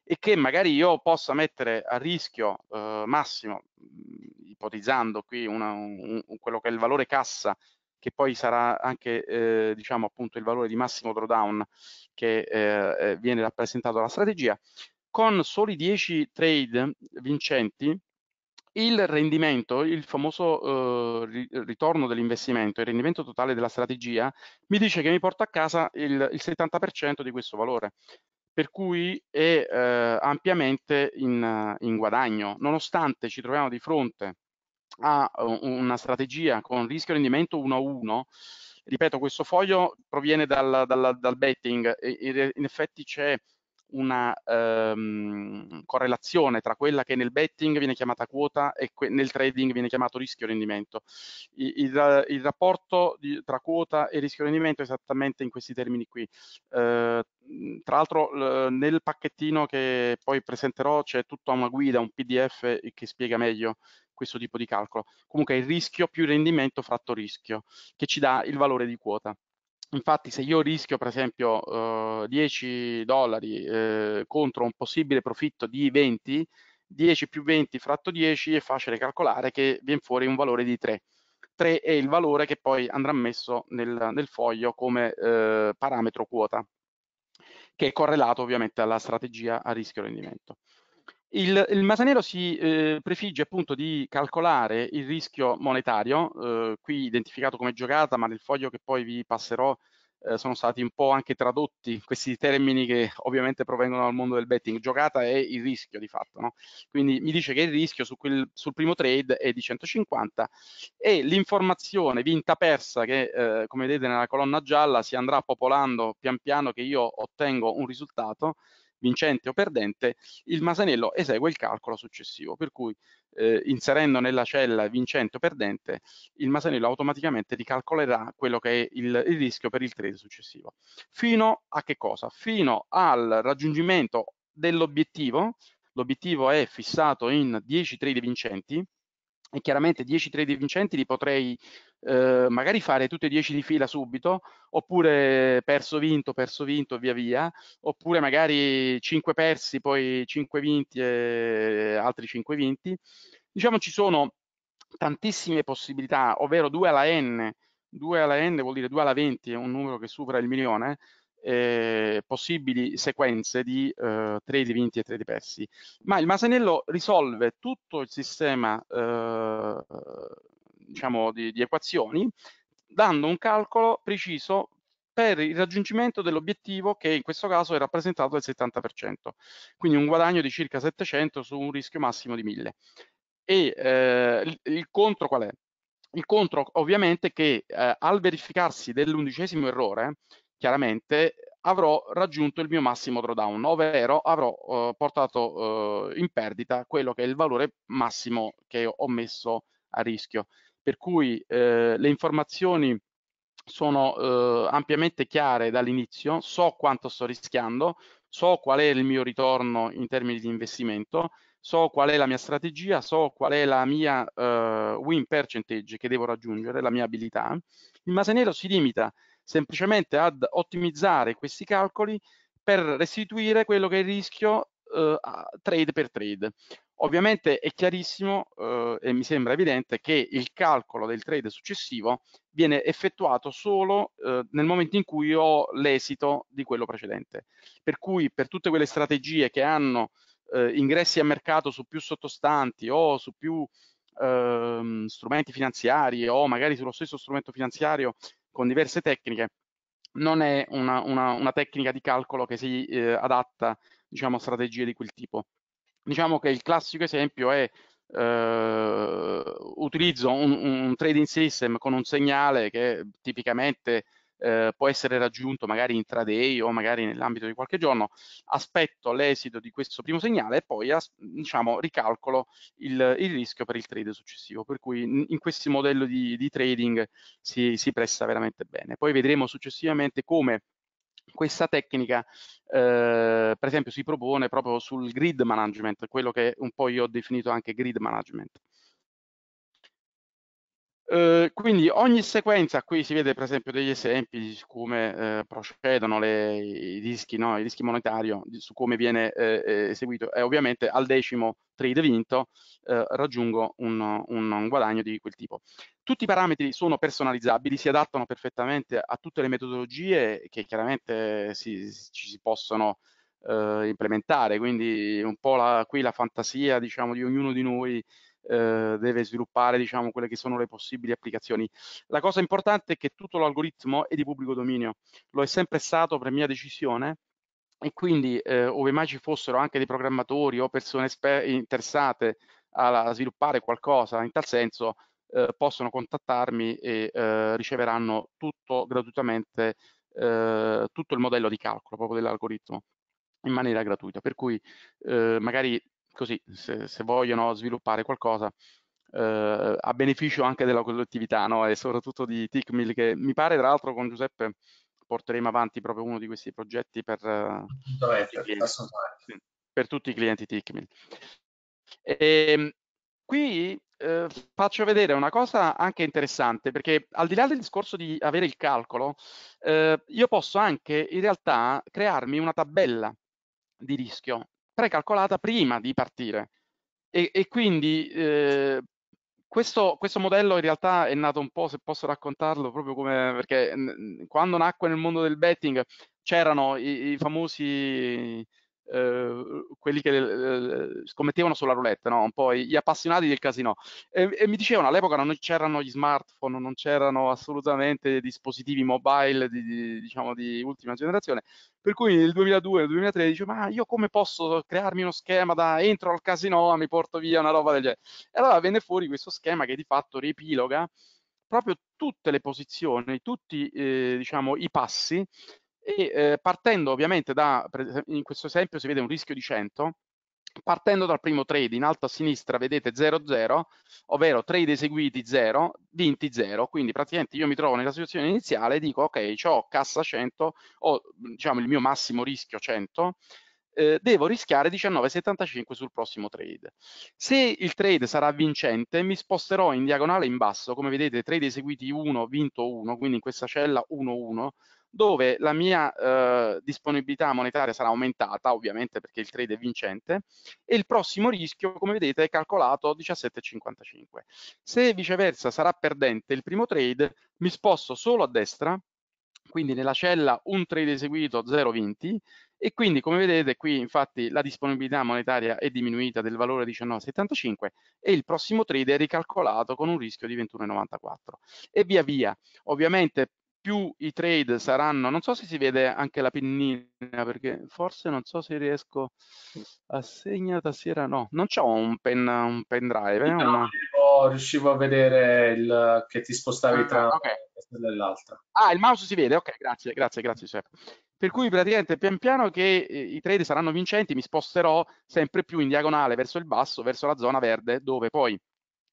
e che magari io possa mettere a rischio eh, massimo, ipotizzando qui una, un, quello che è il valore cassa che poi sarà anche eh, diciamo appunto il valore di massimo drawdown che eh, eh viene rappresentato dalla strategia con soli 10 trade vincenti, il rendimento, il famoso eh, ritorno dell'investimento, il rendimento totale della strategia, mi dice che mi porta a casa il, il 70% di questo valore, per cui è eh, ampiamente in, in, guadagno, nonostante ci troviamo di fronte a una strategia con rischio rendimento 1 a 1, ripeto, questo foglio proviene dal, dal, dal betting, in effetti c'è una ehm, correlazione tra quella che nel betting viene chiamata quota e nel trading viene chiamato rischio-rendimento. Il, il, il rapporto di, tra quota e rischio-rendimento è esattamente in questi termini qui. Eh, tra l'altro nel pacchettino che poi presenterò c'è tutta una guida, un PDF eh, che spiega meglio questo tipo di calcolo. Comunque è il rischio più rendimento fratto rischio, che ci dà il valore di quota. Infatti se io rischio per esempio eh, 10 dollari eh, contro un possibile profitto di 20, 10 più 20 fratto 10 è facile calcolare che viene fuori un valore di 3. 3 è il valore che poi andrà messo nel, nel foglio come eh, parametro quota, che è correlato ovviamente alla strategia a rischio rendimento. Il, il Masanero si eh, prefigge appunto di calcolare il rischio monetario, eh, qui identificato come giocata, ma nel foglio che poi vi passerò eh, sono stati un po' anche tradotti questi termini che ovviamente provengono dal mondo del betting. Giocata è il rischio di fatto, no? quindi mi dice che il rischio su quel, sul primo trade è di 150 e l'informazione vinta persa che eh, come vedete nella colonna gialla si andrà popolando pian piano che io ottengo un risultato vincente o perdente, il Masanello esegue il calcolo successivo, per cui eh, inserendo nella cella vincente o perdente, il Masanello automaticamente ricalcolerà quello che è il, il rischio per il trade successivo. Fino a che cosa? Fino al raggiungimento dell'obiettivo, l'obiettivo è fissato in 10 trade vincenti, e chiaramente 10 trade vincenti li potrei eh, magari fare tutti e 10 di fila subito, oppure perso vinto, perso vinto via via, oppure magari 5 persi, poi 5 vinti e altri 5 vinti. Diciamo ci sono tantissime possibilità, ovvero 2 alla n, 2 alla n vuol dire 2 alla 20, è un numero che supera il milione, eh, possibili sequenze di eh, trade vinti e trade persi, ma il Masanello risolve tutto il sistema eh, diciamo di, di equazioni dando un calcolo preciso per il raggiungimento dell'obiettivo che in questo caso è rappresentato del 70%, quindi un guadagno di circa 700 su un rischio massimo di 1000. E eh, il, contro qual è? Il contro ovviamente è che eh, al verificarsi dell'undicesimo errore chiaramente avrò raggiunto il mio massimo drawdown, ovvero avrò eh, portato eh, in perdita quello che è il valore massimo che ho messo a rischio. Per cui eh, le informazioni sono eh, ampiamente chiare dall'inizio, so quanto sto rischiando, so qual è il mio ritorno in termini di investimento, so qual è la mia strategia, so qual è la mia eh, win percentage che devo raggiungere, la mia abilità. Il Masenero si limita a semplicemente ad ottimizzare questi calcoli per restituire quello che è il rischio eh, trade per trade. Ovviamente è chiarissimo eh, e mi sembra evidente che il calcolo del trade successivo viene effettuato solo eh, nel momento in cui ho l'esito di quello precedente. Per cui per tutte quelle strategie che hanno eh, ingressi a mercato su più sottostanti o su più ehm, strumenti finanziari o magari sullo stesso strumento finanziario con diverse tecniche, non è una, una, una tecnica di calcolo che si eh, adatta diciamo, a strategie di quel tipo. Diciamo che il classico esempio è eh, utilizzo un, un, trading system con un segnale che tipicamente eh, può essere raggiunto magari intraday o magari nell'ambito di qualche giorno, aspetto l'esito di questo primo segnale e poi diciamo, ricalcolo il, il, rischio per il trade successivo, per cui in, in questo modello di, di trading si, si presta veramente bene. Poi vedremo successivamente come questa tecnica eh, per esempio si propone proprio sul grid management, quello che un po' io ho definito anche grid management. Eh, quindi ogni sequenza, qui si vede per esempio degli esempi di come eh, procedono le, i dischi, no? i dischi monetario, su come viene eh, eh, eseguito e ovviamente al decimo trade vinto eh, raggiungo un, un, un, guadagno di quel tipo. Tutti i parametri sono personalizzabili, si adattano perfettamente a tutte le metodologie che chiaramente si, ci si possono implementare, quindi un po' la, qui la fantasia diciamo, di ognuno di noi eh, deve sviluppare diciamo, quelle che sono le possibili applicazioni. La cosa importante è che tutto l'algoritmo è di pubblico dominio, lo è sempre stato per mia decisione e quindi eh, ove mai ci fossero anche dei programmatori o persone interessate a sviluppare qualcosa in tal senso eh, possono contattarmi e eh, riceveranno tutto gratuitamente eh, tutto il modello di calcolo proprio dell'algoritmo in maniera gratuita per cui eh, magari così se, se vogliono sviluppare qualcosa eh, a beneficio anche della collettività no? e soprattutto di TICMIL che mi pare tra l'altro con Giuseppe porteremo avanti proprio uno di questi progetti per, per, eh, clienti, per tutti i clienti TICMIL. E, ehm, qui eh, faccio vedere una cosa anche interessante perché al di là del discorso di avere il calcolo eh, io posso anche in realtà crearmi una tabella di rischio precalcolata prima di partire. E, e quindi eh, questo, questo, modello in realtà è nato un po', se posso raccontarlo, proprio come perché quando nacque nel mondo del betting c'erano i, i famosi Ehm, quelli che eh, scommettevano sulla roulette, no? un po' gli appassionati del casino. E, e mi dicevano all'epoca non c'erano gli smartphone, non c'erano assolutamente dispositivi mobile di, di, diciamo, di ultima generazione, per cui nel 2002-2003 nel dice ma io come posso crearmi uno schema da entro al casino, e mi porto via una roba del genere. E allora venne fuori questo schema che di fatto riepiloga proprio tutte le posizioni, tutti eh, diciamo, i passi e eh, partendo ovviamente da, in questo esempio si vede un rischio di 100, partendo dal primo trade in alto a sinistra vedete 00, ovvero trade eseguiti 0, vinti 0, quindi praticamente io mi trovo nella situazione iniziale e dico ok, ho cassa 100, ho mhmm, diciamo, il mio massimo rischio 100, eh, devo rischiare 19,75 sul prossimo trade. Se il trade sarà vincente mi sposterò in diagonale in basso, come vedete trade eseguiti 1, vinto 1, quindi in questa cella 1-1, dove la mia eh, disponibilità monetaria sarà aumentata, ovviamente perché il trade è vincente, e il prossimo rischio, come vedete, è calcolato a 17,55. Se viceversa sarà perdente il primo trade, mi sposto solo a destra, quindi nella cella un trade eseguito 0,20 e quindi come vedete qui infatti la disponibilità monetaria è diminuita del valore 19,75 e il prossimo trade è ricalcolato con un rischio di 21,94 e via via ovviamente più i trade saranno, non so se si vede anche la pennina, perché forse non so se riesco a segnare tastiera, no, non c'ho un, pen, un pendrive. No, eh, una... riuscivo a vedere il, che ti spostavi ah, tra okay. e l'altra. Ah, il mouse si vede, ok, grazie, grazie, grazie Giuseppe. Per cui praticamente pian piano che eh, i trade saranno vincenti, mi sposterò sempre più in diagonale verso il basso, verso la zona verde, dove poi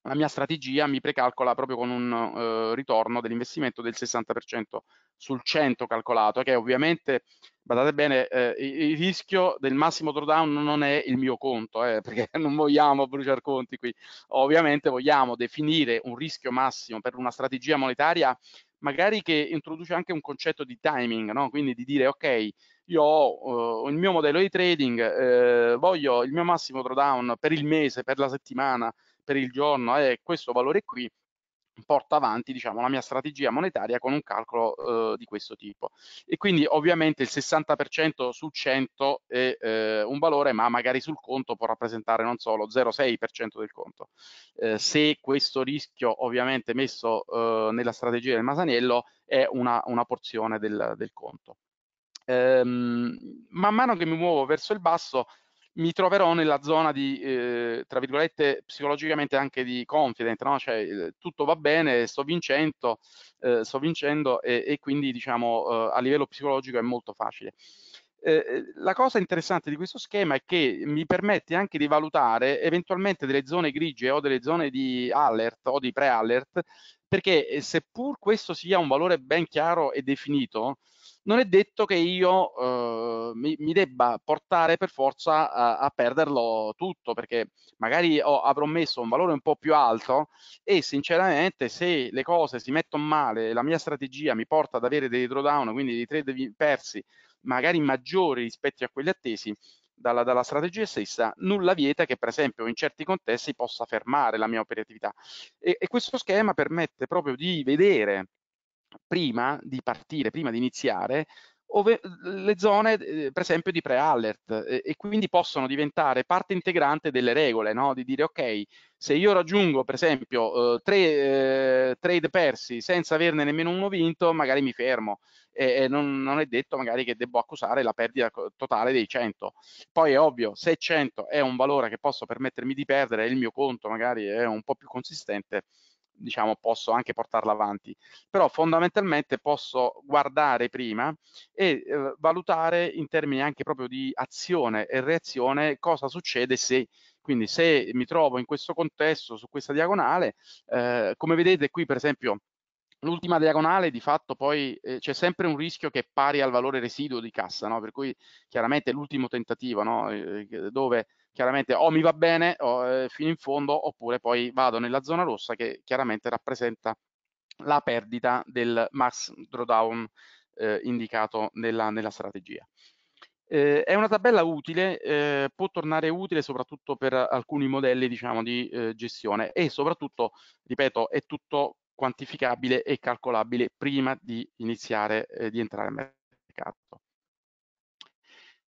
la mia strategia mi precalcola proprio con un eh, ritorno dell'investimento del 60% sul 100 calcolato, che ovviamente, badate bene, eh, il rischio del massimo drawdown non è il mio conto, eh, perché non vogliamo bruciare conti qui, ovviamente vogliamo definire un rischio massimo per una strategia monetaria magari che introduce anche un concetto di timing, no? quindi di dire ok, io ho uh, il mio modello di trading, eh, voglio il mio massimo drawdown per il mese, per la settimana, per il giorno è questo valore qui, porta avanti diciamo, la mia strategia monetaria con un calcolo eh, di questo tipo. E quindi ovviamente il 60% su 100 è eh, un valore, ma magari sul conto può rappresentare non solo 0,6% del conto. Eh, se questo rischio ovviamente messo eh, nella strategia del Masaniello è una, una porzione del, del conto. Ehm, man mano che mi muovo verso il basso, mi troverò nella zona di, eh, tra virgolette, psicologicamente anche di confident, no? cioè eh, tutto va bene, sto vincendo, eh, sto vincendo e, e quindi diciamo eh, a livello psicologico è molto facile. Eh, eh, la cosa interessante di questo schema è che mi permette anche di valutare eventualmente delle zone grigie o delle zone di alert o di pre-alert, perché seppur questo sia un valore ben chiaro e definito, non è detto che io eh, mi, mi, debba portare per forza a, a perderlo tutto, perché magari ho, avrò messo un valore un po' più alto e sinceramente se le cose si mettono male, la mia strategia mi porta ad avere dei drawdown, quindi dei trade persi, magari maggiori rispetto a quelli attesi, dalla, dalla, strategia stessa, nulla vieta che per esempio in certi contesti possa fermare la mia operatività. E, e questo schema permette proprio di vedere prima di partire, prima di iniziare, ove, le zone eh, per esempio di pre-alert eh, e quindi possono diventare parte integrante delle regole, no? di dire ok, se io raggiungo per esempio eh, tre eh, trade persi senza averne nemmeno uno vinto, magari mi fermo e, non, non, è detto magari che debbo accusare la perdita totale dei 100. Poi è ovvio, se 100 è un valore che posso permettermi di perdere e il mio conto magari è un po' più consistente, diciamo, posso anche portarla avanti, però fondamentalmente posso guardare prima e eh, valutare in termini anche proprio di azione e reazione cosa succede se, quindi se mi trovo in questo contesto, su questa diagonale, eh, come vedete qui per esempio l'ultima diagonale di fatto poi eh, c'è sempre un rischio che è pari al valore residuo di cassa, no? per cui chiaramente l'ultimo tentativo no? Eh, dove chiaramente o mi va bene o, eh, fino in fondo oppure poi vado nella zona rossa che chiaramente rappresenta la perdita del max drawdown eh, indicato nella, nella strategia. Eh, è una tabella utile, eh, può tornare utile soprattutto per alcuni modelli diciamo, di eh, gestione e soprattutto, ripeto, è tutto quantificabile e calcolabile prima di iniziare eh, di entrare nel mercato.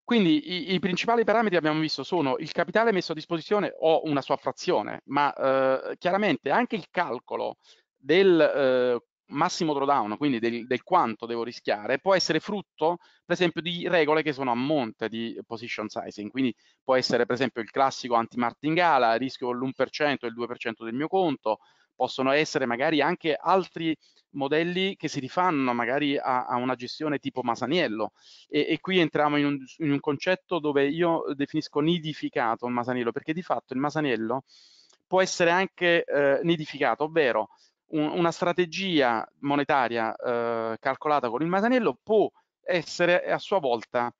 Quindi i, i, principali parametri abbiamo visto sono il capitale messo a disposizione o una sua frazione, ma eh, chiaramente anche il calcolo del eh, massimo drawdown, quindi del, del, quanto devo rischiare, può essere frutto per esempio di regole che sono a monte di position sizing, quindi può essere per esempio il classico anti-martingala, rischio l'1%, il 2% del mio conto, possono essere magari anche altri modelli che si rifanno magari a, a una gestione tipo Masaniello e, e qui entriamo in un, in un, concetto dove io definisco nidificato il Masaniello perché di fatto il Masaniello può essere anche eh, nidificato, ovvero un, una strategia monetaria eh, calcolata con il Masaniello può essere a sua volta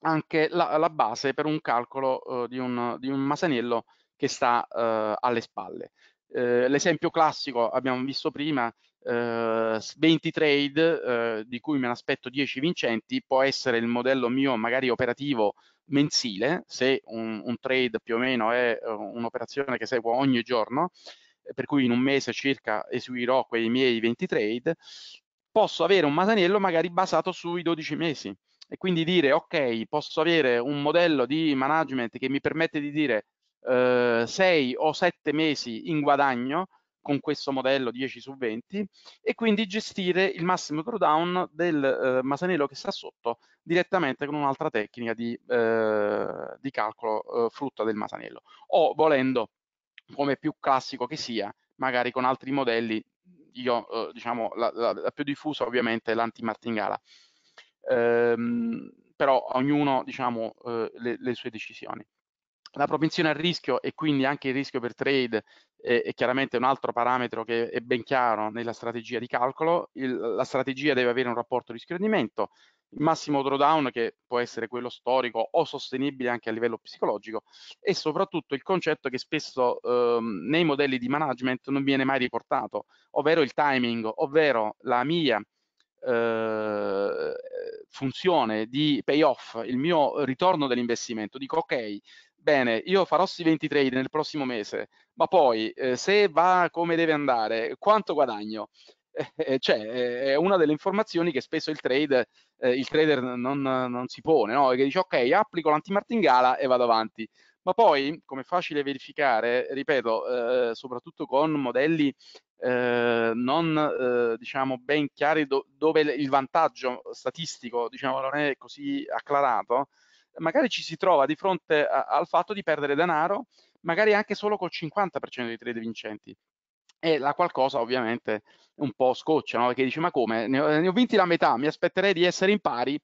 anche la, la base per un calcolo eh, di, un, di un Masaniello che sta eh, alle spalle. Eh, l'esempio classico abbiamo visto prima, eh, 20 trade eh, di cui me ne aspetto 10 vincenti può essere il modello mio magari operativo mensile, se un, un trade più o meno è uh, un'operazione che seguo ogni giorno, eh, per cui in un mese circa eseguirò quei miei 20 trade, posso avere un mataniello magari basato sui 12 mesi e quindi dire ok, posso avere un modello di management che mi permette di dire eh, 6 o 7 mesi in guadagno con questo modello 10 su 20 e quindi gestire il massimo drawdown del eh, masanello che sta sotto direttamente con un'altra tecnica di, eh, di calcolo eh, frutta del masanello o volendo come più classico che sia magari con altri modelli io eh, diciamo la, la, la, più diffusa ovviamente è l'anti-martingala ehm, però ognuno diciamo eh, le, le sue decisioni la propensione al rischio e quindi anche il rischio per trade è, eh, è chiaramente un altro parametro che è ben chiaro nella strategia di calcolo. Il, la strategia deve avere un rapporto rischio-rendimento, il massimo drawdown che può essere quello storico o sostenibile anche a livello psicologico e soprattutto il concetto che spesso ehm, nei modelli di management non viene mai riportato, ovvero il timing, ovvero la mia eh, funzione di payoff, il mio ritorno dell'investimento. Dico ok, bene, io farò sì 20 trade nel prossimo mese, ma poi eh, se va come deve andare, quanto guadagno? Eh, eh cioè, eh, è una delle informazioni che spesso il, trade, eh, il trader non, non, si pone, no? che dice ok, applico l'antimartingala e vado avanti. Ma poi, come facile verificare, ripeto, eh, soprattutto con modelli non diciamo ben chiari do, dove il vantaggio statistico diciamo, non è così acclarato, magari ci si trova di fronte a, al fatto di perdere denaro, magari anche solo col 50% dei trade vincenti. E la qualcosa ovviamente un po' scoccia, no? perché dici ma come, ne ho, ne ho vinti la metà, mi aspetterei di essere in pari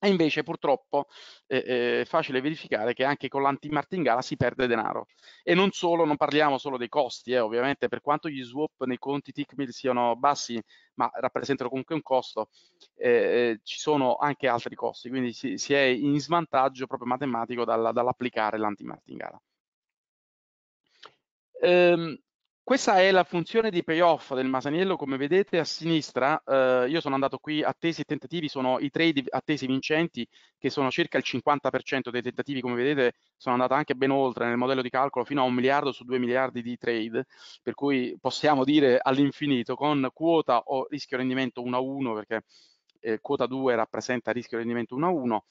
e invece purtroppo eh, eh, è facile verificare che anche con l'antimartingala si perde denaro. E non solo, non parliamo solo dei costi, eh, ovviamente per quanto gli swap nei conti TICMIL siano bassi, ma rappresentano comunque un costo, eh, eh, ci sono anche altri costi, quindi si, si è in svantaggio proprio matematico dalla, dall'applicare l'antimartingala. Ehm, questa è la funzione di payoff del Masaniello, come vedete a sinistra, eh, io sono andato qui, attesi e tentativi sono i trade attesi vincenti, che sono circa il 50% dei tentativi, come vedete sono andato anche ben oltre nel modello di calcolo, fino a un miliardo su due miliardi di trade, per cui possiamo dire all'infinito, con quota o rischio rendimento 1 a 1, perché eh, quota 2 rappresenta rischio rendimento 1 a 1,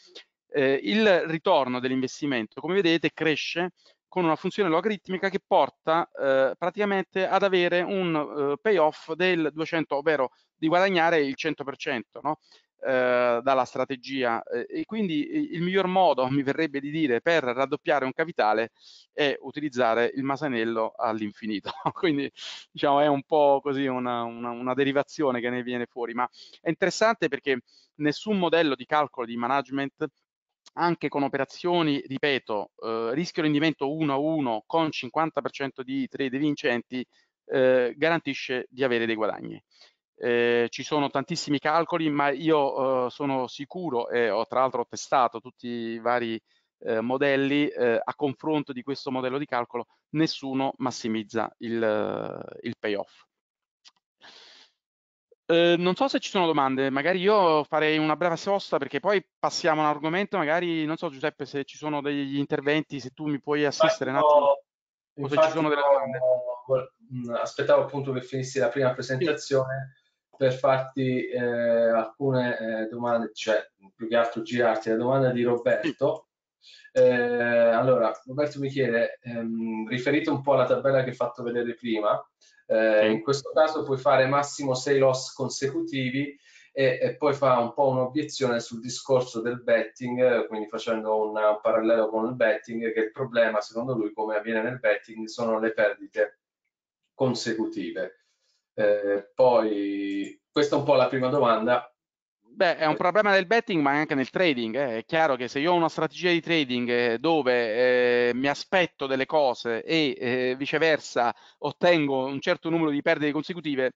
eh, il ritorno dell'investimento, come vedete, cresce con una funzione logaritmica che porta eh, praticamente ad avere un eh, payoff del 200, ovvero di guadagnare il 100% no? eh, dalla strategia. e quindi il miglior modo, mi verrebbe di dire, per raddoppiare un capitale è utilizzare il masanello all'infinito. quindi diciamo è un po' così una, una, una derivazione che ne viene fuori, ma è interessante perché nessun modello di calcolo di management anche con operazioni, ripeto, eh, rischio rendimento 1 a 1 con 50% di trade vincenti, eh, garantisce di avere dei guadagni. Eh, ci sono tantissimi calcoli, ma io eh, sono sicuro e ho, tra l'altro ho testato tutti i vari eh, modelli, eh, a confronto di questo modello di calcolo nessuno massimizza il, il payoff. Ehm, non so se ci sono domande, magari io farei una breve sosta perché poi passiamo a un argomento, magari non so Giuseppe se ci sono degli interventi, se tu mi puoi assistere infatti, un attimo. O se ci sono delle domande. Mm, aspettavo appunto che finissi la prima presentazione sì. per farti eh, alcune eh, domande, cioè più che altro girarti la domanda di Roberto. Sì. Eh, allora, Roberto mi chiede, ehm, riferito un po' alla tabella che hai fatto vedere prima, eh, in questo caso puoi fare massimo 6 loss consecutivi e, e, poi fa un po' un'obiezione sul discorso del betting, quindi facendo un parallelo con il betting, che il problema secondo lui, come avviene nel betting, sono le perdite consecutive. Eh, poi questa è un po' la prima domanda, Beh, è un eh. problema del betting, ma anche nel trading. Eh. È chiaro che se io ho una strategia di trading eh, dove eh, mi aspetto delle cose e eh, viceversa ottengo un certo numero di perdite consecutive,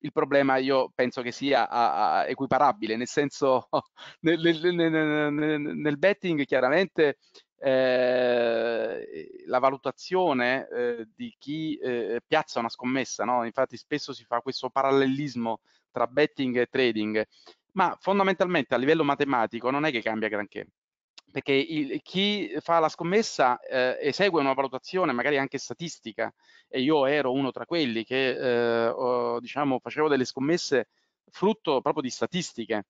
il problema io penso che sia a, a equiparabile, nel senso nel, nel, nel, nel betting chiaramente eh, la valutazione eh, di chi eh, piazza una scommessa, no? infatti spesso si fa questo parallelismo tra betting e trading ma fondamentalmente a livello matematico non è che cambia granché perché il, chi fa la scommessa eh, esegue una valutazione magari anche statistica e io ero uno tra quelli che eh, ho, diciamo, facevo delle scommesse frutto proprio di statistiche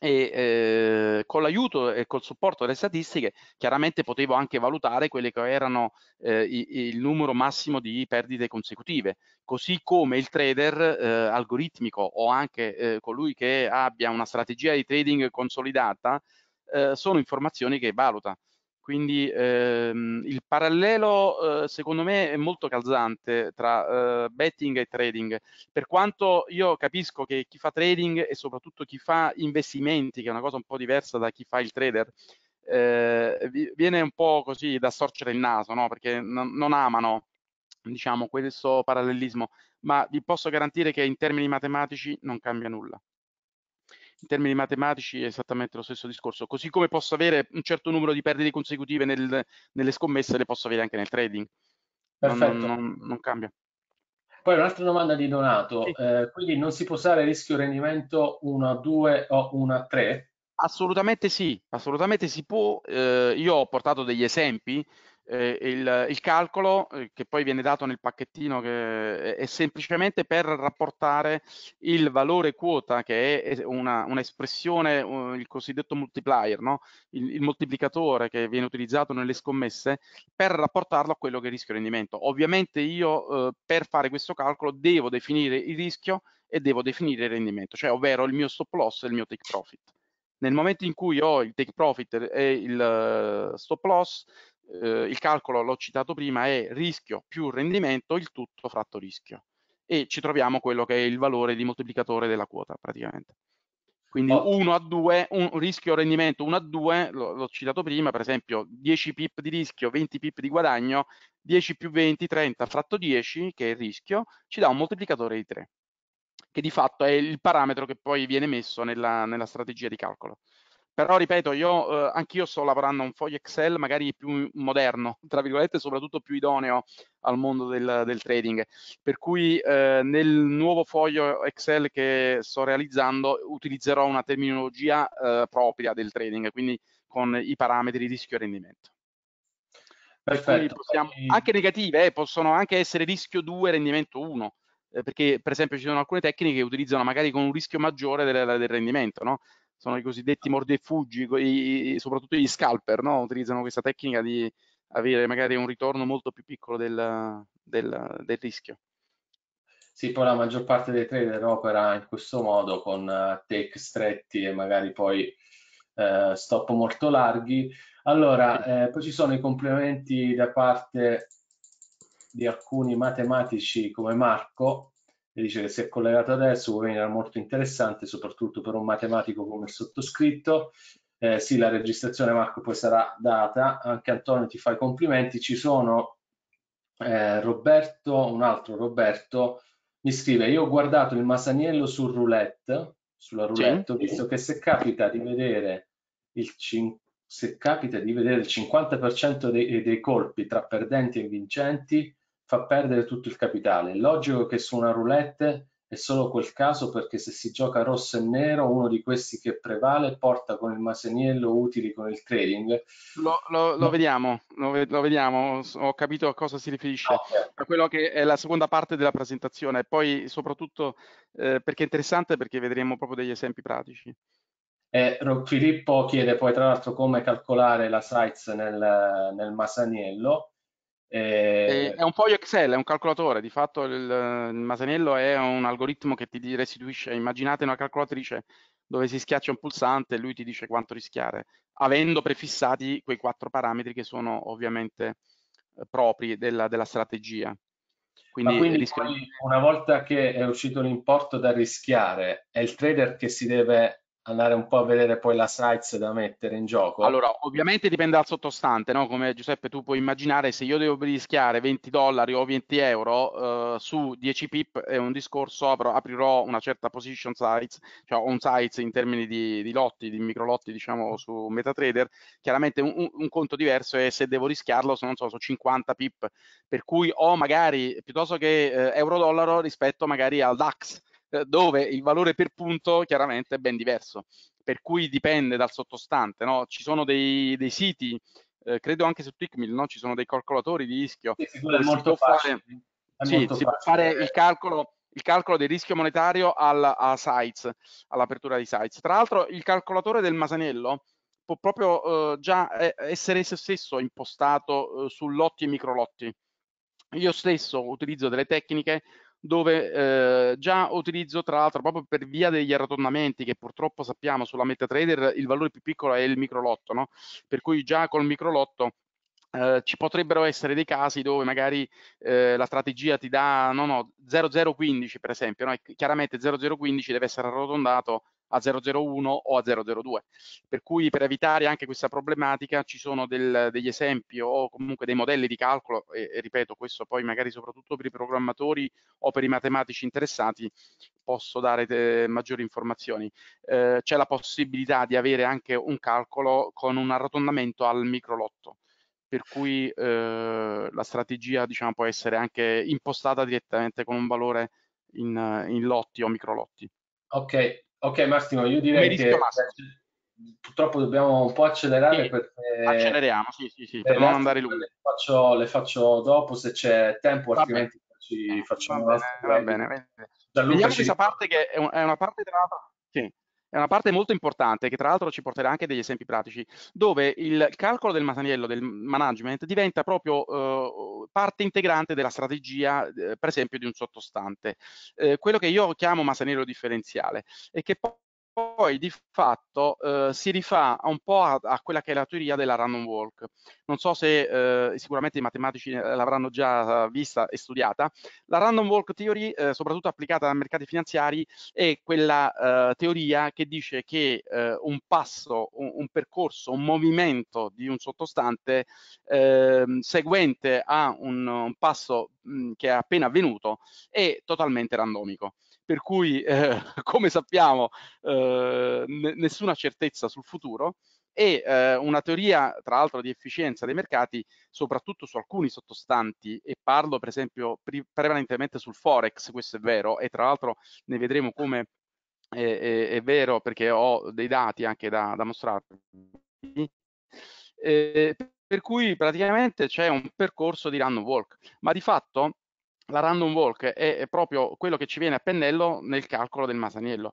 e eh, con l'aiuto e col supporto delle statistiche chiaramente potevo anche valutare quelle che erano eh, il numero massimo di perdite consecutive così come il trader eh, algoritmico o anche eh, colui che abbia una strategia di trading consolidata eh, sono informazioni che valuta quindi ehm, il parallelo eh, secondo me è molto calzante tra eh, betting e trading, per quanto io capisco che chi fa trading e soprattutto chi fa investimenti, che è una cosa un po' diversa da chi fa il trader, eh, viene un po' così da sorcere il naso, no? perché non, non amano diciamo, questo parallelismo, ma vi posso garantire che in termini matematici non cambia nulla in termini matematici è esattamente lo stesso discorso, così come posso avere un certo numero di perdite consecutive nel, nelle scommesse, le posso avere anche nel trading. Perfetto. Non, non, non cambia. Poi un'altra domanda di Donato, sì. eh, quindi non si può usare rischio rendimento 1 a 2 o 1 a 3? Assolutamente sì, assolutamente si può. Eh, io ho portato degli esempi eh, il, il, calcolo eh, che poi viene dato nel pacchettino che è semplicemente per rapportare il valore quota che è un'espressione, un, il cosiddetto multiplier, no? il, il, moltiplicatore che viene utilizzato nelle scommesse per rapportarlo a quello che è il rischio rendimento. Ovviamente io eh, per fare questo calcolo devo definire il rischio e devo definire il rendimento, cioè ovvero il mio stop loss e il mio take profit. Nel momento in cui ho il take profit e il eh, stop loss, eh, il calcolo, l'ho citato prima, è rischio più rendimento, il tutto fratto rischio. E ci troviamo quello che è il valore di moltiplicatore della quota praticamente. Quindi 1 a 2, un rischio rendimento 1 a 2, l'ho citato prima, per esempio 10 pip di rischio, 20 pip di guadagno, 10 più 20, 30 fratto 10, che è il rischio, ci dà un moltiplicatore di 3, che di fatto è il parametro che poi viene messo nella, nella strategia di calcolo. Però ripeto, io eh, anch'io sto lavorando a un foglio Excel magari più moderno, tra virgolette, soprattutto più idoneo al mondo del, del trading. Per cui eh, nel nuovo foglio Excel che sto realizzando utilizzerò una terminologia eh, propria del trading, quindi con i parametri rischio e rendimento. Perfetto. Possiamo, anche negative, eh, possono anche essere rischio 2, rendimento 1 eh, perché per esempio ci sono alcune tecniche che utilizzano magari con un rischio maggiore del, del rendimento, no? sono i cosiddetti mordi e fuggi, soprattutto gli scalper, no? utilizzano questa tecnica di avere magari un ritorno molto più piccolo del, del, del rischio. Sì, poi la maggior parte dei trader opera in questo modo con eh, take stretti e magari poi eh, stop molto larghi. Allora, eh, poi ci sono i complimenti da parte di alcuni matematici come Marco e dice che si è collegato adesso, può venire molto interessante, soprattutto per un matematico come il sottoscritto. Eh, sì, la registrazione Marco poi sarà data, anche Antonio ti fa i complimenti, ci sono eh, Roberto, un altro Roberto, mi scrive, io ho guardato il Masaniello sul roulette, sulla roulette, ho visto che se capita di vedere il 50 se capita di vedere il 50% dei, dei, colpi tra perdenti e vincenti, fa perdere tutto il capitale. È logico che su una roulette è solo quel caso perché se si gioca rosso e nero, uno di questi che prevale porta con il masaniello utili con il trading. Lo, lo, lo vediamo, lo, lo, vediamo, ho capito a cosa si riferisce, ah, okay. a quello che è la seconda parte della presentazione, poi soprattutto eh, perché è interessante perché vedremo proprio degli esempi pratici. E eh, Filippo chiede poi tra l'altro come calcolare la size nel, nel masaniello eh, è un po' Excel, è un calcolatore, di fatto il, il, Masanello è un algoritmo che ti restituisce, immaginate una calcolatrice dove si schiaccia un pulsante e lui ti dice quanto rischiare, avendo prefissati quei quattro parametri che sono ovviamente eh, propri della, della strategia. Quindi, quindi rischia... una volta che è uscito l'importo da rischiare, è il trader che si deve andare un po' a vedere poi la slides da mettere in gioco? Allora, ovviamente dipende dal sottostante, no? come Giuseppe tu puoi immaginare, se io devo rischiare 20 dollari o 20 euro eh, su 10 pip è un discorso, apro, aprirò una certa position size, cioè on size in termini di, di lotti, di microlotti diciamo su MetaTrader, chiaramente un, un, conto diverso è se devo rischiarlo, se non so, su 50 pip, per cui o magari piuttosto che eh, euro-dollaro rispetto magari al DAX, eh, dove il valore per punto chiaramente è ben diverso, per cui dipende dal sottostante. No? Ci sono dei, dei siti, eh, credo anche su Tickmill, no? ci sono dei calcolatori di rischio. Sì, dove si può fare, sì, si può fare eh. il calcolo il calcolo del rischio monetario al, a sites, all'apertura di sites. Tra l'altro il calcolatore del Masanello può proprio eh, già eh, essere se stesso impostato eh, su lotti e microlotti. Io stesso utilizzo delle tecniche dove eh, già utilizzo tra l'altro proprio per via degli arrotondamenti che purtroppo sappiamo sulla MetaTrader il valore più piccolo è il microlotto, no? per cui già col microlotto eh, ci potrebbero essere dei casi dove magari eh, la strategia ti dà no, no, 0015 per esempio, no? chiaramente 0015 deve essere arrotondato a 001 o a 002. Per cui per evitare anche questa problematica ci sono del, degli esempi o comunque dei modelli di calcolo, e, e, ripeto questo poi magari soprattutto per i programmatori o per i matematici interessati posso dare te, eh, maggiori informazioni. Eh, c'è la possibilità di avere anche un calcolo con un arrotondamento al microlotto per cui eh, la strategia diciamo, può essere anche impostata direttamente con un valore in, in lotti o microlotti. Ok, Ok Massimo, io direi che Massimo. purtroppo dobbiamo un po' accelerare sì, perché... Acceleriamo, sì, sì, sì, per non andare lungo. Le faccio, le faccio dopo se c'è tempo, va altrimenti bene. ci facciamo... Va bene, va bene. Vediamo questa parte che è una parte della... Sì è una parte molto importante che tra l'altro ci porterà anche degli esempi pratici, dove il calcolo del mataniello, del management, diventa proprio eh, parte integrante della strategia, eh, per esempio, di un sottostante. Eh, quello che io chiamo mataniello differenziale e che poi poi di fatto eh, si rifà un po' a, a, quella che è la teoria della random walk. Non so se eh, sicuramente i matematici eh, l'avranno già eh, vista e studiata. La random walk theory, eh, soprattutto applicata ai mercati finanziari, è quella eh, teoria che dice che un passo, un, un, percorso, un movimento di un sottostante ehm, seguente a un, un passo mh, che è appena avvenuto è totalmente randomico per cui eh, come sappiamo eh, nessuna certezza sul futuro e eh, una teoria tra l'altro di efficienza dei mercati soprattutto su alcuni sottostanti e parlo per esempio pre prevalentemente sul forex, questo è vero e tra l'altro ne vedremo come è, è, è, vero perché ho dei dati anche da, da mostrarvi. Eh, per cui praticamente c'è un percorso di random walk, ma di fatto la random walk è proprio quello che ci viene a pennello nel calcolo del Masaniello.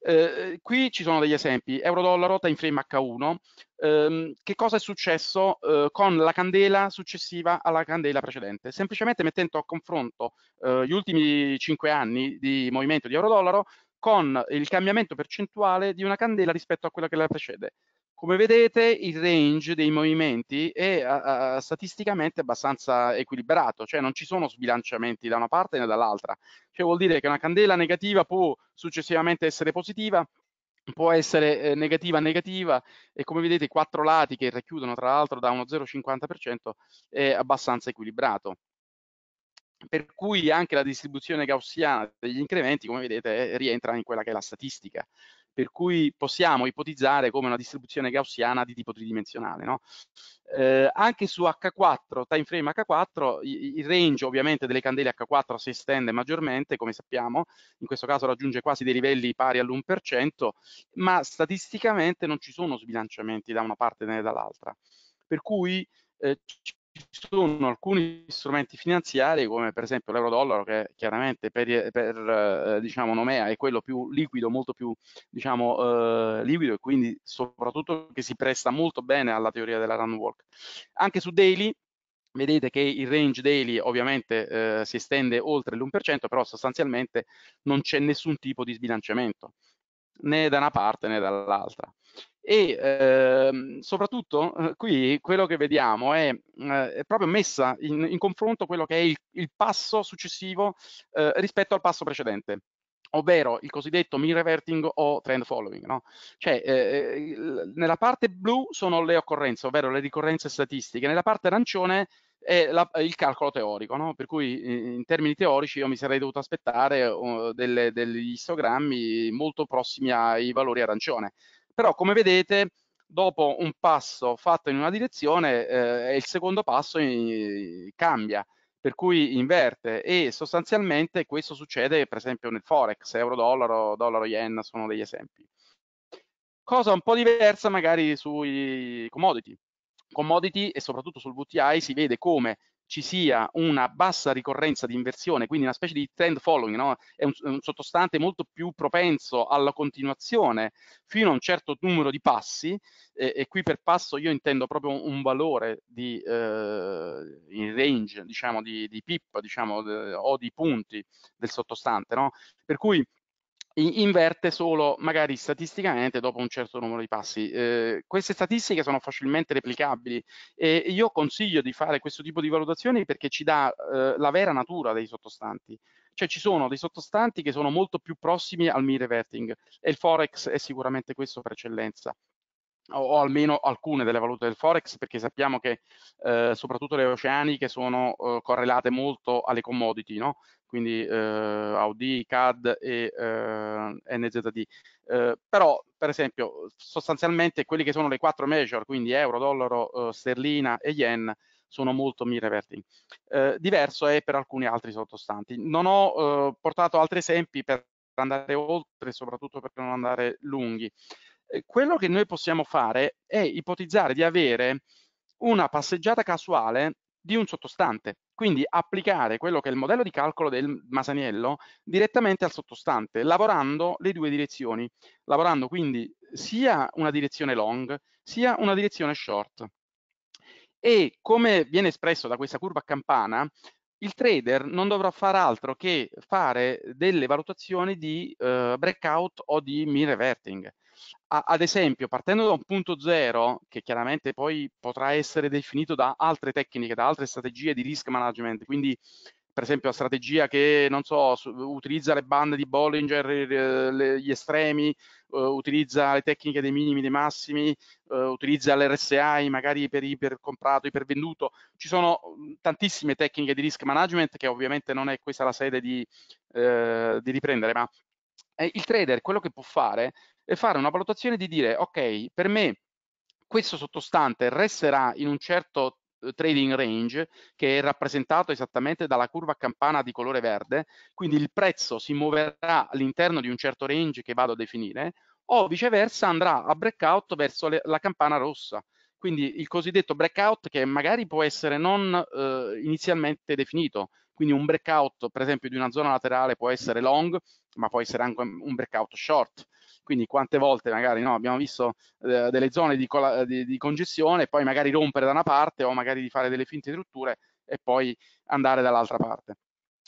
Eh, eh qui ci sono degli esempi, euro-dollaro time frame H1, ehm, che cosa è successo eh, con la candela successiva alla candela precedente? Semplicemente mettendo a confronto eh, gli ultimi 5 anni di movimento di euro-dollaro con il cambiamento percentuale di una candela rispetto a quella che la precede. Come vedete il range dei movimenti è uh, statisticamente abbastanza equilibrato, cioè non ci sono sbilanciamenti da una parte né dall'altra, cioè vuol dire che una candela negativa può successivamente essere positiva, può essere eh, negativa negativa e come vedete i quattro lati che racchiudono tra l'altro da uno 0,50% è abbastanza equilibrato. Per cui anche la distribuzione gaussiana degli incrementi, come vedete, rientra in quella che è la statistica per cui possiamo ipotizzare come una distribuzione gaussiana di tipo tridimensionale. No? Eh, anche su H4, time frame H4, il range ovviamente delle candele H4 si estende maggiormente, come sappiamo, in questo caso raggiunge quasi dei livelli pari all'1%, ma statisticamente non ci sono sbilanciamenti da una parte né dall'altra. Per cui eh, ci sono alcuni strumenti finanziari come per esempio l'euro-dollaro che chiaramente per, per eh, diciamo, Nomea è quello più liquido, molto più diciamo, eh, liquido e quindi soprattutto che si presta molto bene alla teoria della run walk. Anche su daily vedete che il range daily ovviamente eh, si estende oltre l'1%, però sostanzialmente non c'è nessun tipo di sbilanciamento né da una parte né dall'altra. E ehm, soprattutto eh, qui quello che vediamo è, eh, è proprio messa in, in, confronto quello che è il, il passo successivo eh, rispetto al passo precedente ovvero il cosiddetto mean reverting o trend following. No? Cioè, eh, eh nella parte blu sono le occorrenze, ovvero le ricorrenze statistiche, nella parte arancione è la, il calcolo teorico, no? per cui in termini teorici io mi sarei dovuto aspettare uh, delle, degli istogrammi molto prossimi ai valori arancione. Però come vedete, dopo un passo fatto in una direzione, eh, il secondo passo in, cambia, per cui inverte e sostanzialmente questo succede per esempio nel Forex, euro-dollaro, dollaro-yen sono degli esempi. Cosa un po' diversa magari sui commodity commodity e soprattutto sul VTI si vede come ci sia una bassa ricorrenza di inversione, quindi una specie di trend following, no? è un, un, sottostante molto più propenso alla continuazione fino a un certo numero di passi e, e qui per passo io intendo proprio un, valore di eh, in range, diciamo di, di pip, diciamo de, o di punti del sottostante, no? per cui inverte solo magari statisticamente dopo un certo numero di passi. Eh, queste statistiche sono facilmente replicabili e io consiglio di fare questo tipo di valutazioni perché ci dà eh, la vera natura dei sottostanti. Cioè ci sono dei sottostanti che sono molto più prossimi al mean reverting e il Forex è sicuramente questo per eccellenza o, almeno alcune delle valute del forex perché sappiamo che eh, soprattutto le oceaniche sono eh, correlate molto alle commodity no? quindi eh, Audi, CAD e eh, NZD. Eh, però, per esempio, sostanzialmente quelli che sono le quattro major, quindi euro, dollaro, eh, sterlina e yen, sono molto mirror eh, diverso è per alcuni altri sottostanti. Non ho eh, portato altri esempi per andare oltre, soprattutto per non andare lunghi. quello che noi possiamo fare è ipotizzare di avere una passeggiata casuale di un sottostante. Quindi applicare quello che è il modello di calcolo del Masaniello direttamente al sottostante, lavorando le due direzioni, lavorando quindi sia una direzione long sia una direzione short. E come viene espresso da questa curva a campana, il trader non dovrà fare altro che fare delle valutazioni di eh, breakout o di mean reverting ad esempio, partendo da un punto zero, che chiaramente poi potrà essere definito da altre tecniche, da altre strategie di risk management, quindi per esempio la strategia che, non so, utilizza le bande di Bollinger, eh, gli estremi, eh, utilizza le tecniche dei minimi, dei massimi, eh, utilizza l'RSI magari per ipercomprato, ipervenduto. Ci sono mm, tantissime tecniche di risk management che ovviamente non è questa la sede di, uh, di riprendere, ma il trader quello che può fare e fare una valutazione di dire ok per me questo sottostante resterà in un certo eh, trading range che è rappresentato esattamente dalla curva campana di colore verde, quindi il prezzo si muoverà all'interno di un certo range che vado a definire o viceversa andrà a breakout verso le, la campana rossa, quindi il cosiddetto breakout che magari può essere non eh, inizialmente definito, quindi un breakout per esempio di una zona laterale può essere long ma può essere anche un breakout short, quindi quante volte magari no, abbiamo visto eh, delle zone di, eh, di, di congestione, poi magari rompere da una parte o magari di fare delle finte strutture e poi andare dall'altra parte.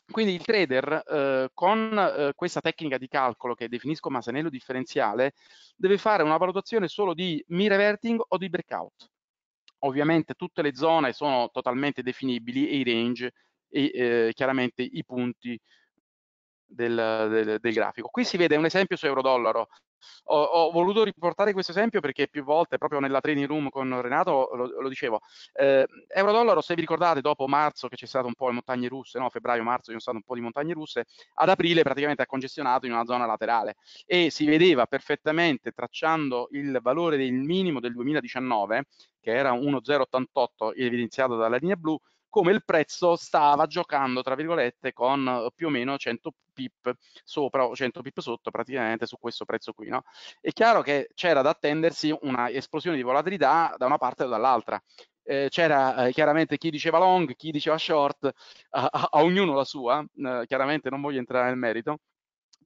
Quindi il trader eh, con eh, questa tecnica di calcolo che definisco masanello differenziale deve fare una valutazione solo di mira reverting o di breakout. Ovviamente tutte le zone sono totalmente definibili e i range e eh, chiaramente i punti del, del, del, grafico. Qui si vede un esempio su euro-dollaro. Ho, ho, voluto riportare questo esempio perché più volte, proprio nella training room con Renato, lo, lo dicevo. Eh, euro-dollaro, se vi ricordate, dopo marzo che c'è stato un po' le montagne russe, no? febbraio-marzo ci sono state un po' di montagne russe, ad aprile praticamente ha congestionato in una zona laterale e si vedeva perfettamente tracciando il valore del minimo del 2019, che era 1,088 evidenziato dalla linea blu, come il prezzo stava giocando, tra virgolette, con eh, più o meno 100 pip sopra o 100 pip sotto praticamente su questo prezzo qui. No? È chiaro che c'era da attendersi una esplosione di volatilità da una parte o dall'altra. Eh, c'era eh, chiaramente chi diceva long, chi diceva short, a, a, a ognuno la sua, eh, chiaramente non voglio entrare nel merito,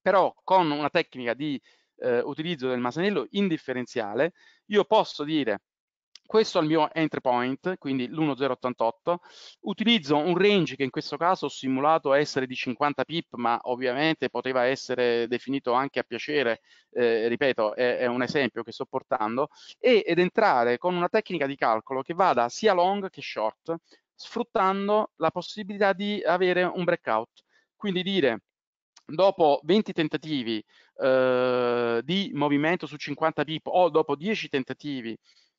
però con una tecnica di eh, utilizzo del masanello indifferenziale, io posso dire questo è il mio entry point, quindi l'1088, utilizzo un range che in questo caso ho simulato essere di 50 pip, ma ovviamente poteva essere definito anche a piacere, eh, ripeto, è, è, un esempio che sto portando, e, ed entrare con una tecnica di calcolo che vada sia long che short, sfruttando la possibilità di avere un breakout. Quindi dire dopo 20 tentativi eh, di movimento su 50 pip o dopo 10 tentativi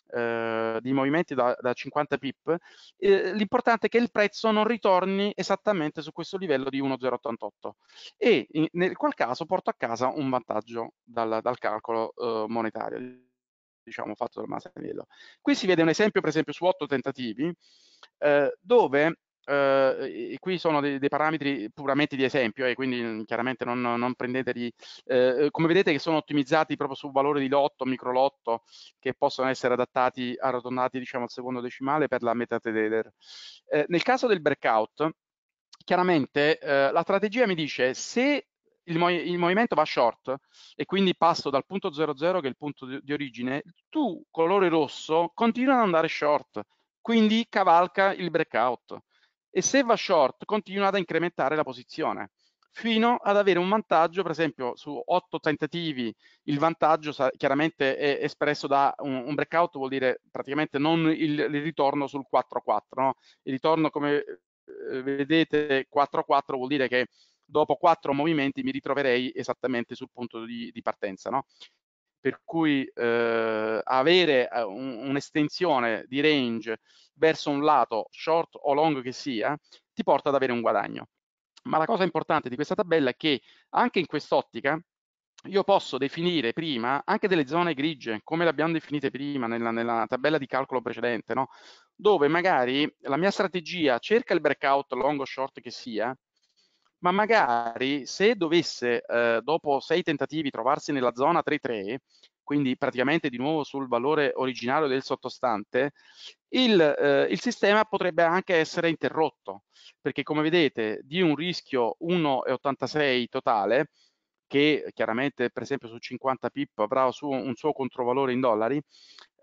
eh, di movimenti da, da 50 pip, eh, l'importante è che il prezzo non ritorni esattamente su questo livello di 1,088 e in, nel qual caso porto a casa un vantaggio dal, dal calcolo eh, monetario diciamo fatto dal Masaniello. Qui si vede un esempio per esempio su otto tentativi eh, dove eh, qui sono dei, dei, parametri puramente di esempio eh, e eh, quindi mhmm, chiaramente non, non prendeteli eh, uhm, come vedete che sono ottimizzati proprio su valori di lotto, micro lotto che possono essere adattati, arrotondati diciamo al secondo decimale per la MetaTrader uhm, nel caso del breakout chiaramente la strategia mi dice se il, mo il, movimento va short e quindi passo dal punto 00 che è il punto di, di origine tu colore rosso continua ad andare short quindi cavalca il breakout e se va short continua ad incrementare la posizione fino ad avere un vantaggio, per esempio su 8 tentativi il vantaggio chiaramente è espresso da un, un breakout, vuol dire praticamente non il, il ritorno sul 4-4, no? il ritorno come eh, vedete 4-4 vuol dire che dopo 4 movimenti mi ritroverei esattamente sul punto di, di partenza. No? per cui eh, avere eh, un'estensione di range verso un lato, short o long che sia, ti porta ad avere un guadagno. Ma la cosa importante di questa tabella è che anche in quest'ottica io posso definire prima anche delle zone grigie, come le abbiamo definite prima nella, nella tabella di calcolo precedente, no? dove magari la mia strategia cerca il breakout long o short che sia, ma magari se dovesse eh, dopo sei tentativi trovarsi nella zona 3-3, quindi praticamente di nuovo sul valore originario del sottostante, il, eh, il, sistema potrebbe anche essere interrotto, perché come vedete di un rischio 1,86 totale che chiaramente per esempio su 50 pip avrà su un suo controvalore in dollari,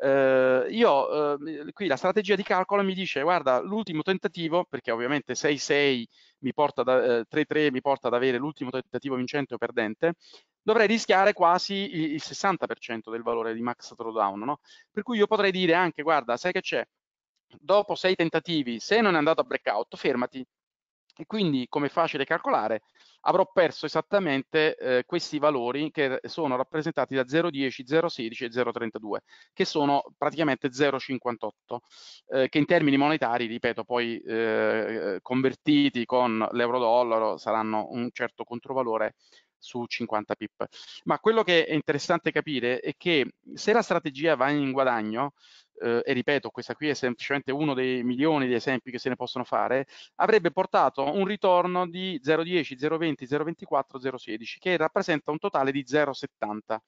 eh, io eh, qui la strategia di calcolo mi dice guarda l'ultimo tentativo, perché ovviamente 6-6 mi porta da, eh, 3-3 mi porta ad avere l'ultimo tentativo vincente o perdente, dovrei rischiare quasi il 60% del valore di max throwdown, no? per cui io potrei dire anche guarda sai che c'è, dopo 6 tentativi, se non è andato a breakout, fermati, e quindi, come è facile calcolare, avrò perso esattamente eh, questi valori che sono rappresentati da 0,10, 0,16 e 0,32, che sono praticamente 0,58, eh, che in termini monetari, ripeto, poi eh, convertiti con l'euro-dollaro saranno un certo controvalore su 50 pip. Ma quello che è interessante capire è che se la strategia va in guadagno, eh, e ripeto, questa qui è semplicemente uno dei milioni di esempi che se ne possono fare, avrebbe portato un ritorno di 0,10, 0,20, 0,24, 0,16, che rappresenta un totale di 0,70.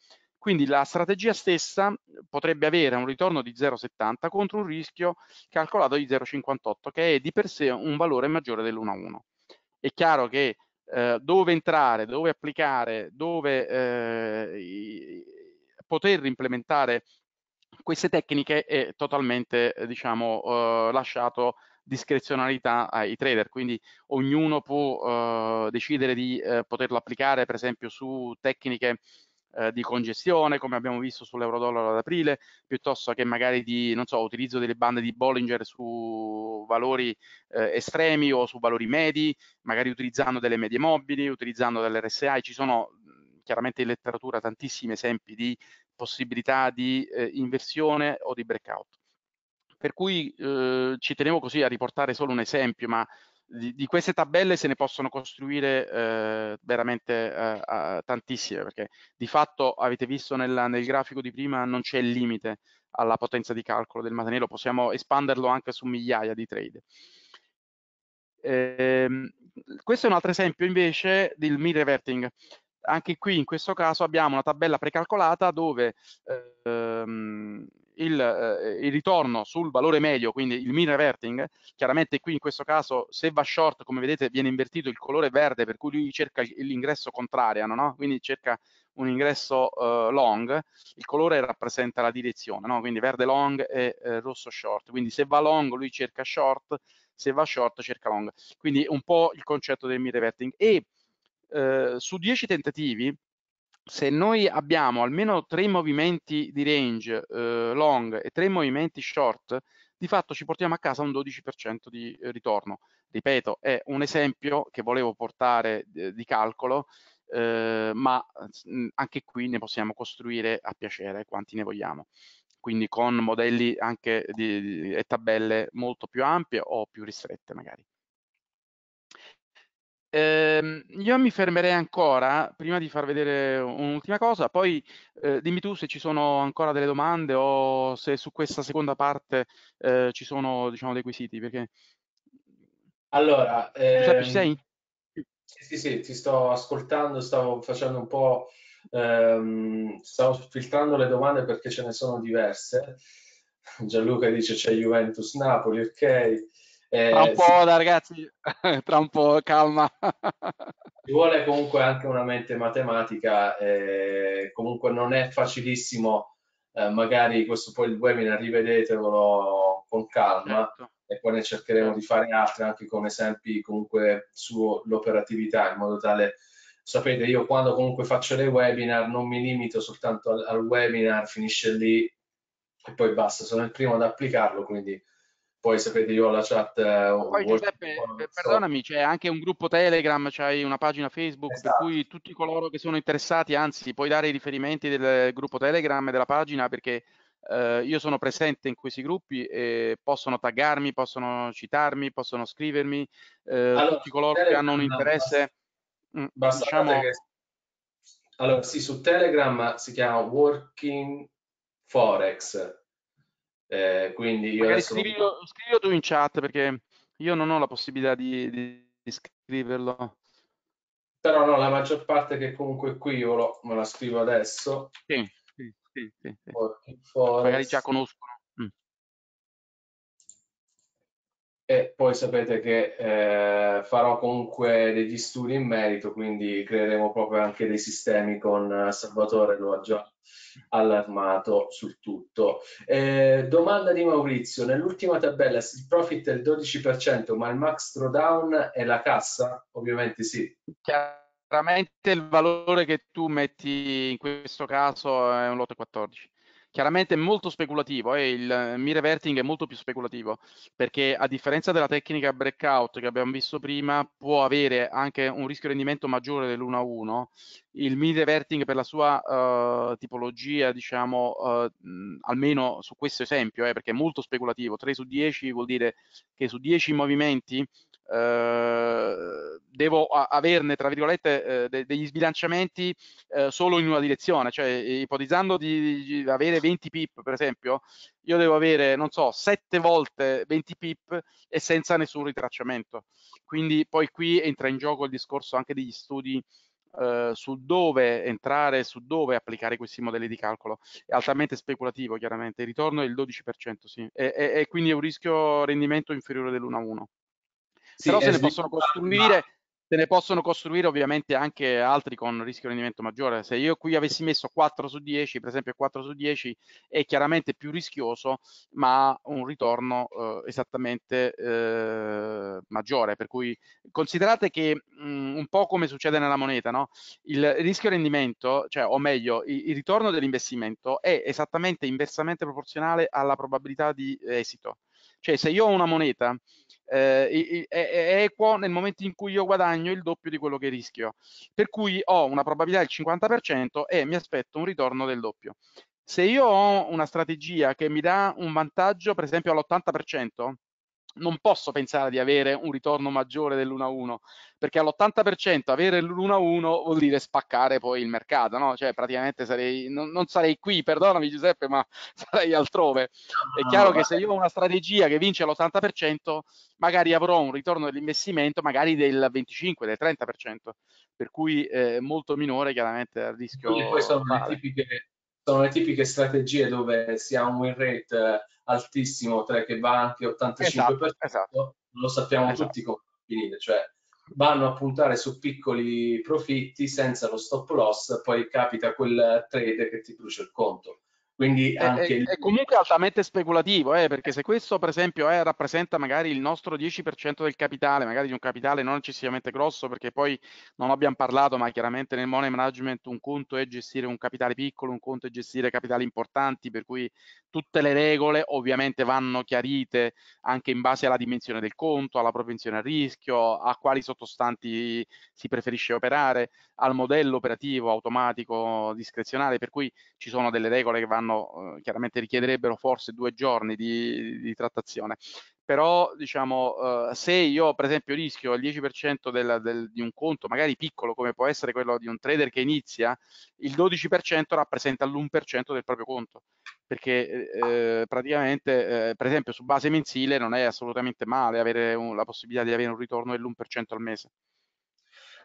Quindi la strategia stessa potrebbe avere un ritorno di 0,70 contro un rischio calcolato di 0,58, che è di per sé un valore maggiore dell'1,1. È chiaro che eh, dove entrare, dove applicare, dove eh, poter implementare queste tecniche è totalmente eh, diciamo, eh, lasciato discrezionalità ai trader, quindi ognuno può eh, decidere di eh, poterlo applicare per esempio su tecniche eh, di congestione, come abbiamo visto sull'euro-dollaro ad aprile, piuttosto che magari di non so, utilizzo delle bande di Bollinger su valori eh, estremi o su valori medi, magari utilizzando delle medie mobili, utilizzando dell'RSI, ci sono chiaramente in letteratura tantissimi esempi di possibilità di eh, inversione o di breakout. Per cui eh, ci tenevo così a riportare solo un esempio, ma di, di, queste tabelle se ne possono costruire eh, veramente eh, a, tantissime, perché di fatto avete visto nel, nel grafico di prima non c'è il limite alla potenza di calcolo del mattanello, possiamo espanderlo anche su migliaia di trade. Eh, questo è un altro esempio invece del mid reverting. Anche qui in questo caso abbiamo una tabella precalcolata dove ehm, il, eh, il, ritorno sul valore medio, quindi il mean reverting, chiaramente qui in questo caso se va short, come vedete, viene invertito il colore verde, per cui lui cerca l'ingresso contrario, no? quindi cerca un ingresso eh, long, il colore rappresenta la direzione, no? quindi verde long e eh, rosso short, quindi se va long lui cerca short, se va short cerca long, quindi un po' il concetto del mean reverting. E eh, su 10 tentativi se noi abbiamo almeno tre movimenti di range eh, long e tre movimenti short, di fatto ci portiamo a casa un 12% di eh, ritorno. Ripeto, è un esempio che volevo portare eh, di calcolo, eh, ma mm, anche qui ne possiamo costruire a piacere quanti ne vogliamo. Quindi con modelli anche di, di, e tabelle molto più ampie o più ristrette magari. Eh, io mi fermerei ancora, prima di far vedere un'ultima cosa, poi eh, dimmi tu se ci sono ancora delle domande o se su questa seconda parte eh, ci sono diciamo, dei quesiti, perché... Allora, Giuseppe, ci ehm, sei? Sì, sì, sì, ti sto ascoltando, stavo facendo un po', ehm, stavo filtrando le domande perché ce ne sono diverse. Gianluca dice c'è Juventus Napoli, ok. Eh, tra un po', si... da, ragazzi, tra un po', calma. Ci vuole comunque anche una mente matematica, eh, comunque non è facilissimo, eh, magari questo poi il webinar rivedetelo con calma certo. e poi ne cercheremo di certo. fare altri anche con esempi comunque sull'operatività in modo tale sapete io quando comunque faccio dei webinar non mi limito soltanto al, al webinar finisce lì e poi basta sono il primo ad applicarlo quindi poi sapete io alla chat... Eh, poi Giuseppe, voce... Eh, perdonami, c'è anche un gruppo Telegram, c'hai una pagina Facebook, esatto. per cui esatto. tutti coloro che sono interessati, anzi puoi dare i riferimenti del gruppo Telegram e della pagina perché eh, io sono presente in questi gruppi e possono taggarmi, possono citarmi, possono scrivermi, eh, allora, tutti coloro Telegram, che hanno un interesse... Basta, mm, mm, basta diciamo... Che... Allora sì, su Telegram si chiama Working Forex eh, quindi io Magari adesso... scrivilo, scrivilo, tu in chat perché io non ho la possibilità di, di, di scriverlo. Però no, la maggior parte che comunque qui io lo, me la scrivo adesso. Sì, sì, sì. sì, sì. Magari già conoscono. Mm. E poi sapete che eh, farò comunque degli studi in merito, quindi creeremo proprio anche dei sistemi con eh, Salvatore, lo ha già allarmato sul tutto. Eh, domanda di Maurizio, nell'ultima tabella il profit è il 12%, ma il max drawdown è la cassa? Ovviamente sì. Chiaramente il valore che tu metti in questo caso è un lotto 14. Chiaramente è molto speculativo e eh? il eh, mireverting è molto più speculativo perché a differenza della tecnica breakout che abbiamo visto prima può avere anche un rischio rendimento maggiore dell'1-1. a Il mireverting per la sua uh, tipologia, diciamo, uh, almeno su questo esempio, eh, perché è molto speculativo, 3 su 10 vuol dire che su 10 movimenti eh, devo averne, tra virgolette, eh, de degli sbilanciamenti eh, solo in una direzione, cioè eh, ipotizzando di, di, avere 20 pip, per esempio, io devo avere, non so, 7 volte 20 pip e senza nessun ritracciamento. Quindi poi qui entra in gioco il discorso anche degli studi eh, su dove entrare, su dove applicare questi modelli di calcolo. È altamente speculativo, chiaramente. Il ritorno è il 12%, sì, e, e, e quindi è un rischio rendimento inferiore dell'1-1. a sì, Però se ne possono costruire... Ma se ne possono costruire ovviamente anche altri con rischio rendimento maggiore. Se io qui avessi messo 4 su 10, per esempio 4 su 10 è chiaramente più rischioso, ma ha un ritorno eh, esattamente eh, maggiore. Per cui considerate che mh, mm, un po' come succede nella moneta, no? il rischio rendimento, cioè, o meglio, il, il ritorno dell'investimento è esattamente inversamente proporzionale alla probabilità di eh, esito. Cioè se io ho una moneta eh, è equo nel momento in cui io guadagno il doppio di quello che rischio. Per cui ho una probabilità del 50% e mi aspetto un ritorno del doppio. Se io ho una strategia che mi dà un vantaggio, per esempio all'80%, non posso pensare di avere un ritorno maggiore dell'1-1, perché all'80% avere l'1-1 vuol dire spaccare poi il mercato, no? Cioè praticamente sarei, non, non sarei qui, perdonami Giuseppe, ma sarei altrove. È chiaro che se io ho una strategia che vince all'80%, magari avrò un ritorno dell'investimento magari del 25, del 30%, per cui è molto minore chiaramente il rischio. Quindi queste sono le tipiche sono le tipiche strategie dove si ha un win rate eh, altissimo, cioè che va anche 85%, esatto, esatto. lo sappiamo esatto. tutti come finire, cioè vanno a puntare su piccoli profitti senza lo stop loss, poi capita quel trade che ti brucia il conto. Quindi anche è, il... è comunque altamente speculativo, eh, perché se questo per esempio eh, rappresenta magari il nostro 10% del capitale, magari di un capitale non eccessivamente grosso, perché poi non abbiamo parlato, ma chiaramente nel money management un conto è gestire un capitale piccolo, un conto è gestire capitali importanti, per cui tutte le regole ovviamente vanno chiarite anche in base alla dimensione del conto, alla propensione al rischio, a quali sottostanti si preferisce operare, al modello operativo automatico discrezionale, per cui ci sono delle regole che vanno italiano eh, chiaramente richiederebbero forse due giorni di, di trattazione però diciamo eh, se io per esempio rischio il 10% del, del, di un conto magari piccolo come può essere quello di un trader che inizia il 12% rappresenta l'1% del proprio conto perché eh, eh, praticamente eh, per esempio su base mensile non è assolutamente male avere un, la possibilità di avere un ritorno dell'1% al mese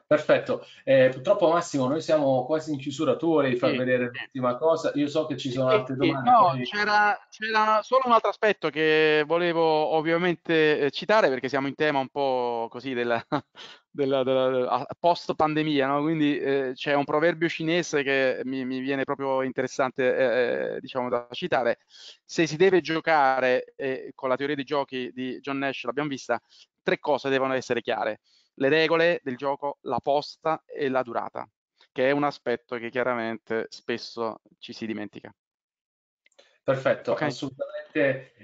Perfetto, eh, purtroppo Massimo noi siamo quasi in chiusura, tu volevi far sì, vedere l'ultima cosa, io so che ci sono eh, sì, altre domande. No, quindi... c'era, solo un altro aspetto che volevo ovviamente eh, citare perché siamo in tema un po' così della, della, della post pandemia, no? quindi eh, c'è un proverbio cinese che mi, mi viene proprio interessante eh, diciamo da citare, se si deve giocare con la teoria dei giochi di John Nash, l'abbiamo vista, tre cose devono essere chiare le regole del gioco, la posta e la durata, che è un aspetto che chiaramente spesso ci si dimentica. Perfetto, okay. assolutamente.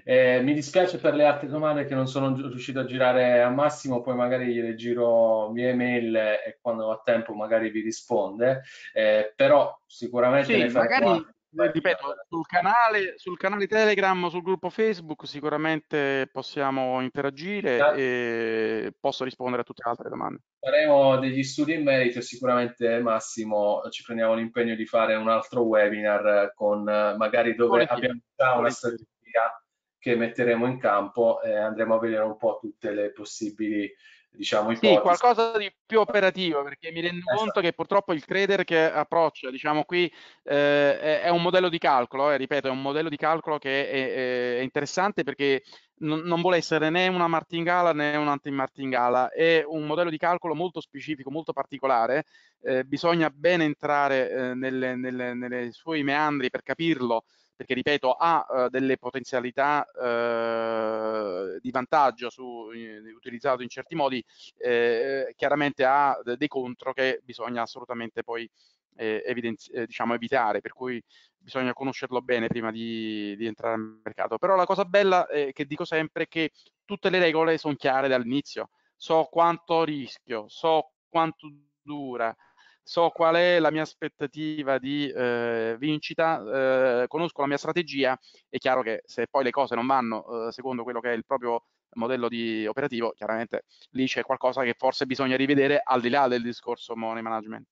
Eh, mi dispiace per le altre domande che non sono riuscito a girare a Massimo, poi magari le giro via mail e quando ho tempo magari vi risponde, eh, però sicuramente... Sì, magari... Qua ripeto, sul canale, sul canale Telegram, sul gruppo Facebook sicuramente possiamo interagire e posso rispondere a tutte le altre domande. Faremo degli studi in merito e sicuramente Massimo ci prendiamo l'impegno di fare un altro webinar con magari dove Buongiorno. abbiamo già una strategia che metteremo in campo e andremo a vedere un po' tutte le possibili diciamo, ipotesi. Sì, qualcosa di più operativo, perché mi rendo esatto. conto che purtroppo il trader che approccia, diciamo qui, eh, è, un modello di calcolo, eh, ripeto, è un modello di calcolo che è, è interessante perché non vuole essere né una martingala né un anti un'antimartingala, è un modello di calcolo molto specifico, molto particolare, eh, bisogna bene entrare eh, nelle, nelle, nelle suoi meandri per capirlo, perché ripeto ha eh, delle potenzialità eh, di vantaggio su, utilizzato in certi modi, eh, chiaramente ha dei contro che bisogna assolutamente poi eh, evidenzi- eh, diciamo evitare, per cui bisogna conoscerlo bene prima di, di entrare nel mercato. Però la cosa bella eh, che dico sempre è che tutte le regole sono chiare dall'inizio. So quanto rischio, so quanto dura, so qual è la mia aspettativa di eh, vincita, eh, conosco la mia strategia, è chiaro che se poi le cose non vanno eh, secondo quello che è il proprio modello di operativo, chiaramente lì c'è qualcosa che forse bisogna rivedere al di là del discorso money management.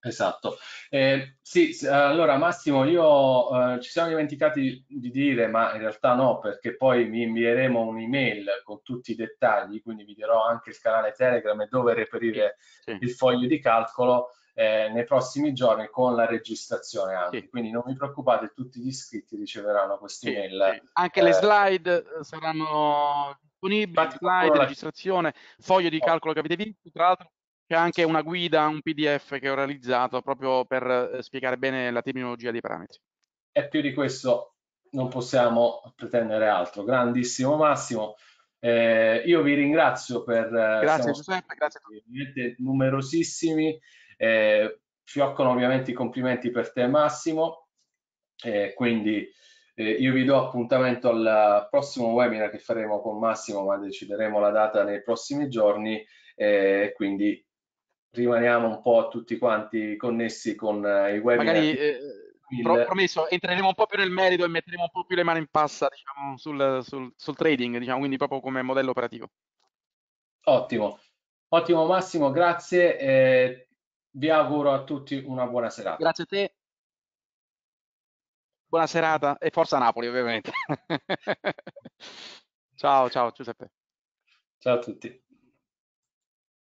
Esatto. Eh, sì, allora Massimo, io eh, ci siamo dimenticati di, dire, ma in realtà no, perché poi mi invieremo un'email con tutti i dettagli, quindi vi dirò anche il canale Telegram e dove reperire Sì. il foglio di calcolo eh, nei prossimi giorni con la registrazione anche. Sì. Quindi non vi preoccupate, tutti gli iscritti riceveranno questa Sì, email. sì. Anche le eh, slide eh, saranno disponibili, slide, la- registrazione, foglio di oh. calcolo che avete visto, tra l'altro c'è anche una guida, un PDF che ho realizzato proprio per eh, spiegare bene la terminologia dei parametri. E più di questo non possiamo pretendere altro. Grandissimo Massimo. Eh, io vi ringrazio per... Eh, grazie Giuseppe, grazie a Numerosissimi. Eh, fioccano ovviamente i complimenti per te Massimo. Eh, quindi io vi do appuntamento al prossimo webinar che faremo con Massimo, ma decideremo la data nei prossimi giorni. Eh, quindi rimaniamo un po' tutti quanti connessi con eh, i webinar. Magari, eh, pro- promesso, entreremo un po' più nel merito e metteremo un po' più le mani in pasta diciamo, sul, sul, sul, trading, diciamo, quindi proprio come modello operativo. Ottimo, ottimo Massimo, grazie. Eh, vi auguro a tutti una buona serata. Grazie a te. Buona serata e forza Napoli ovviamente. ciao, ciao Giuseppe. Ciao a tutti.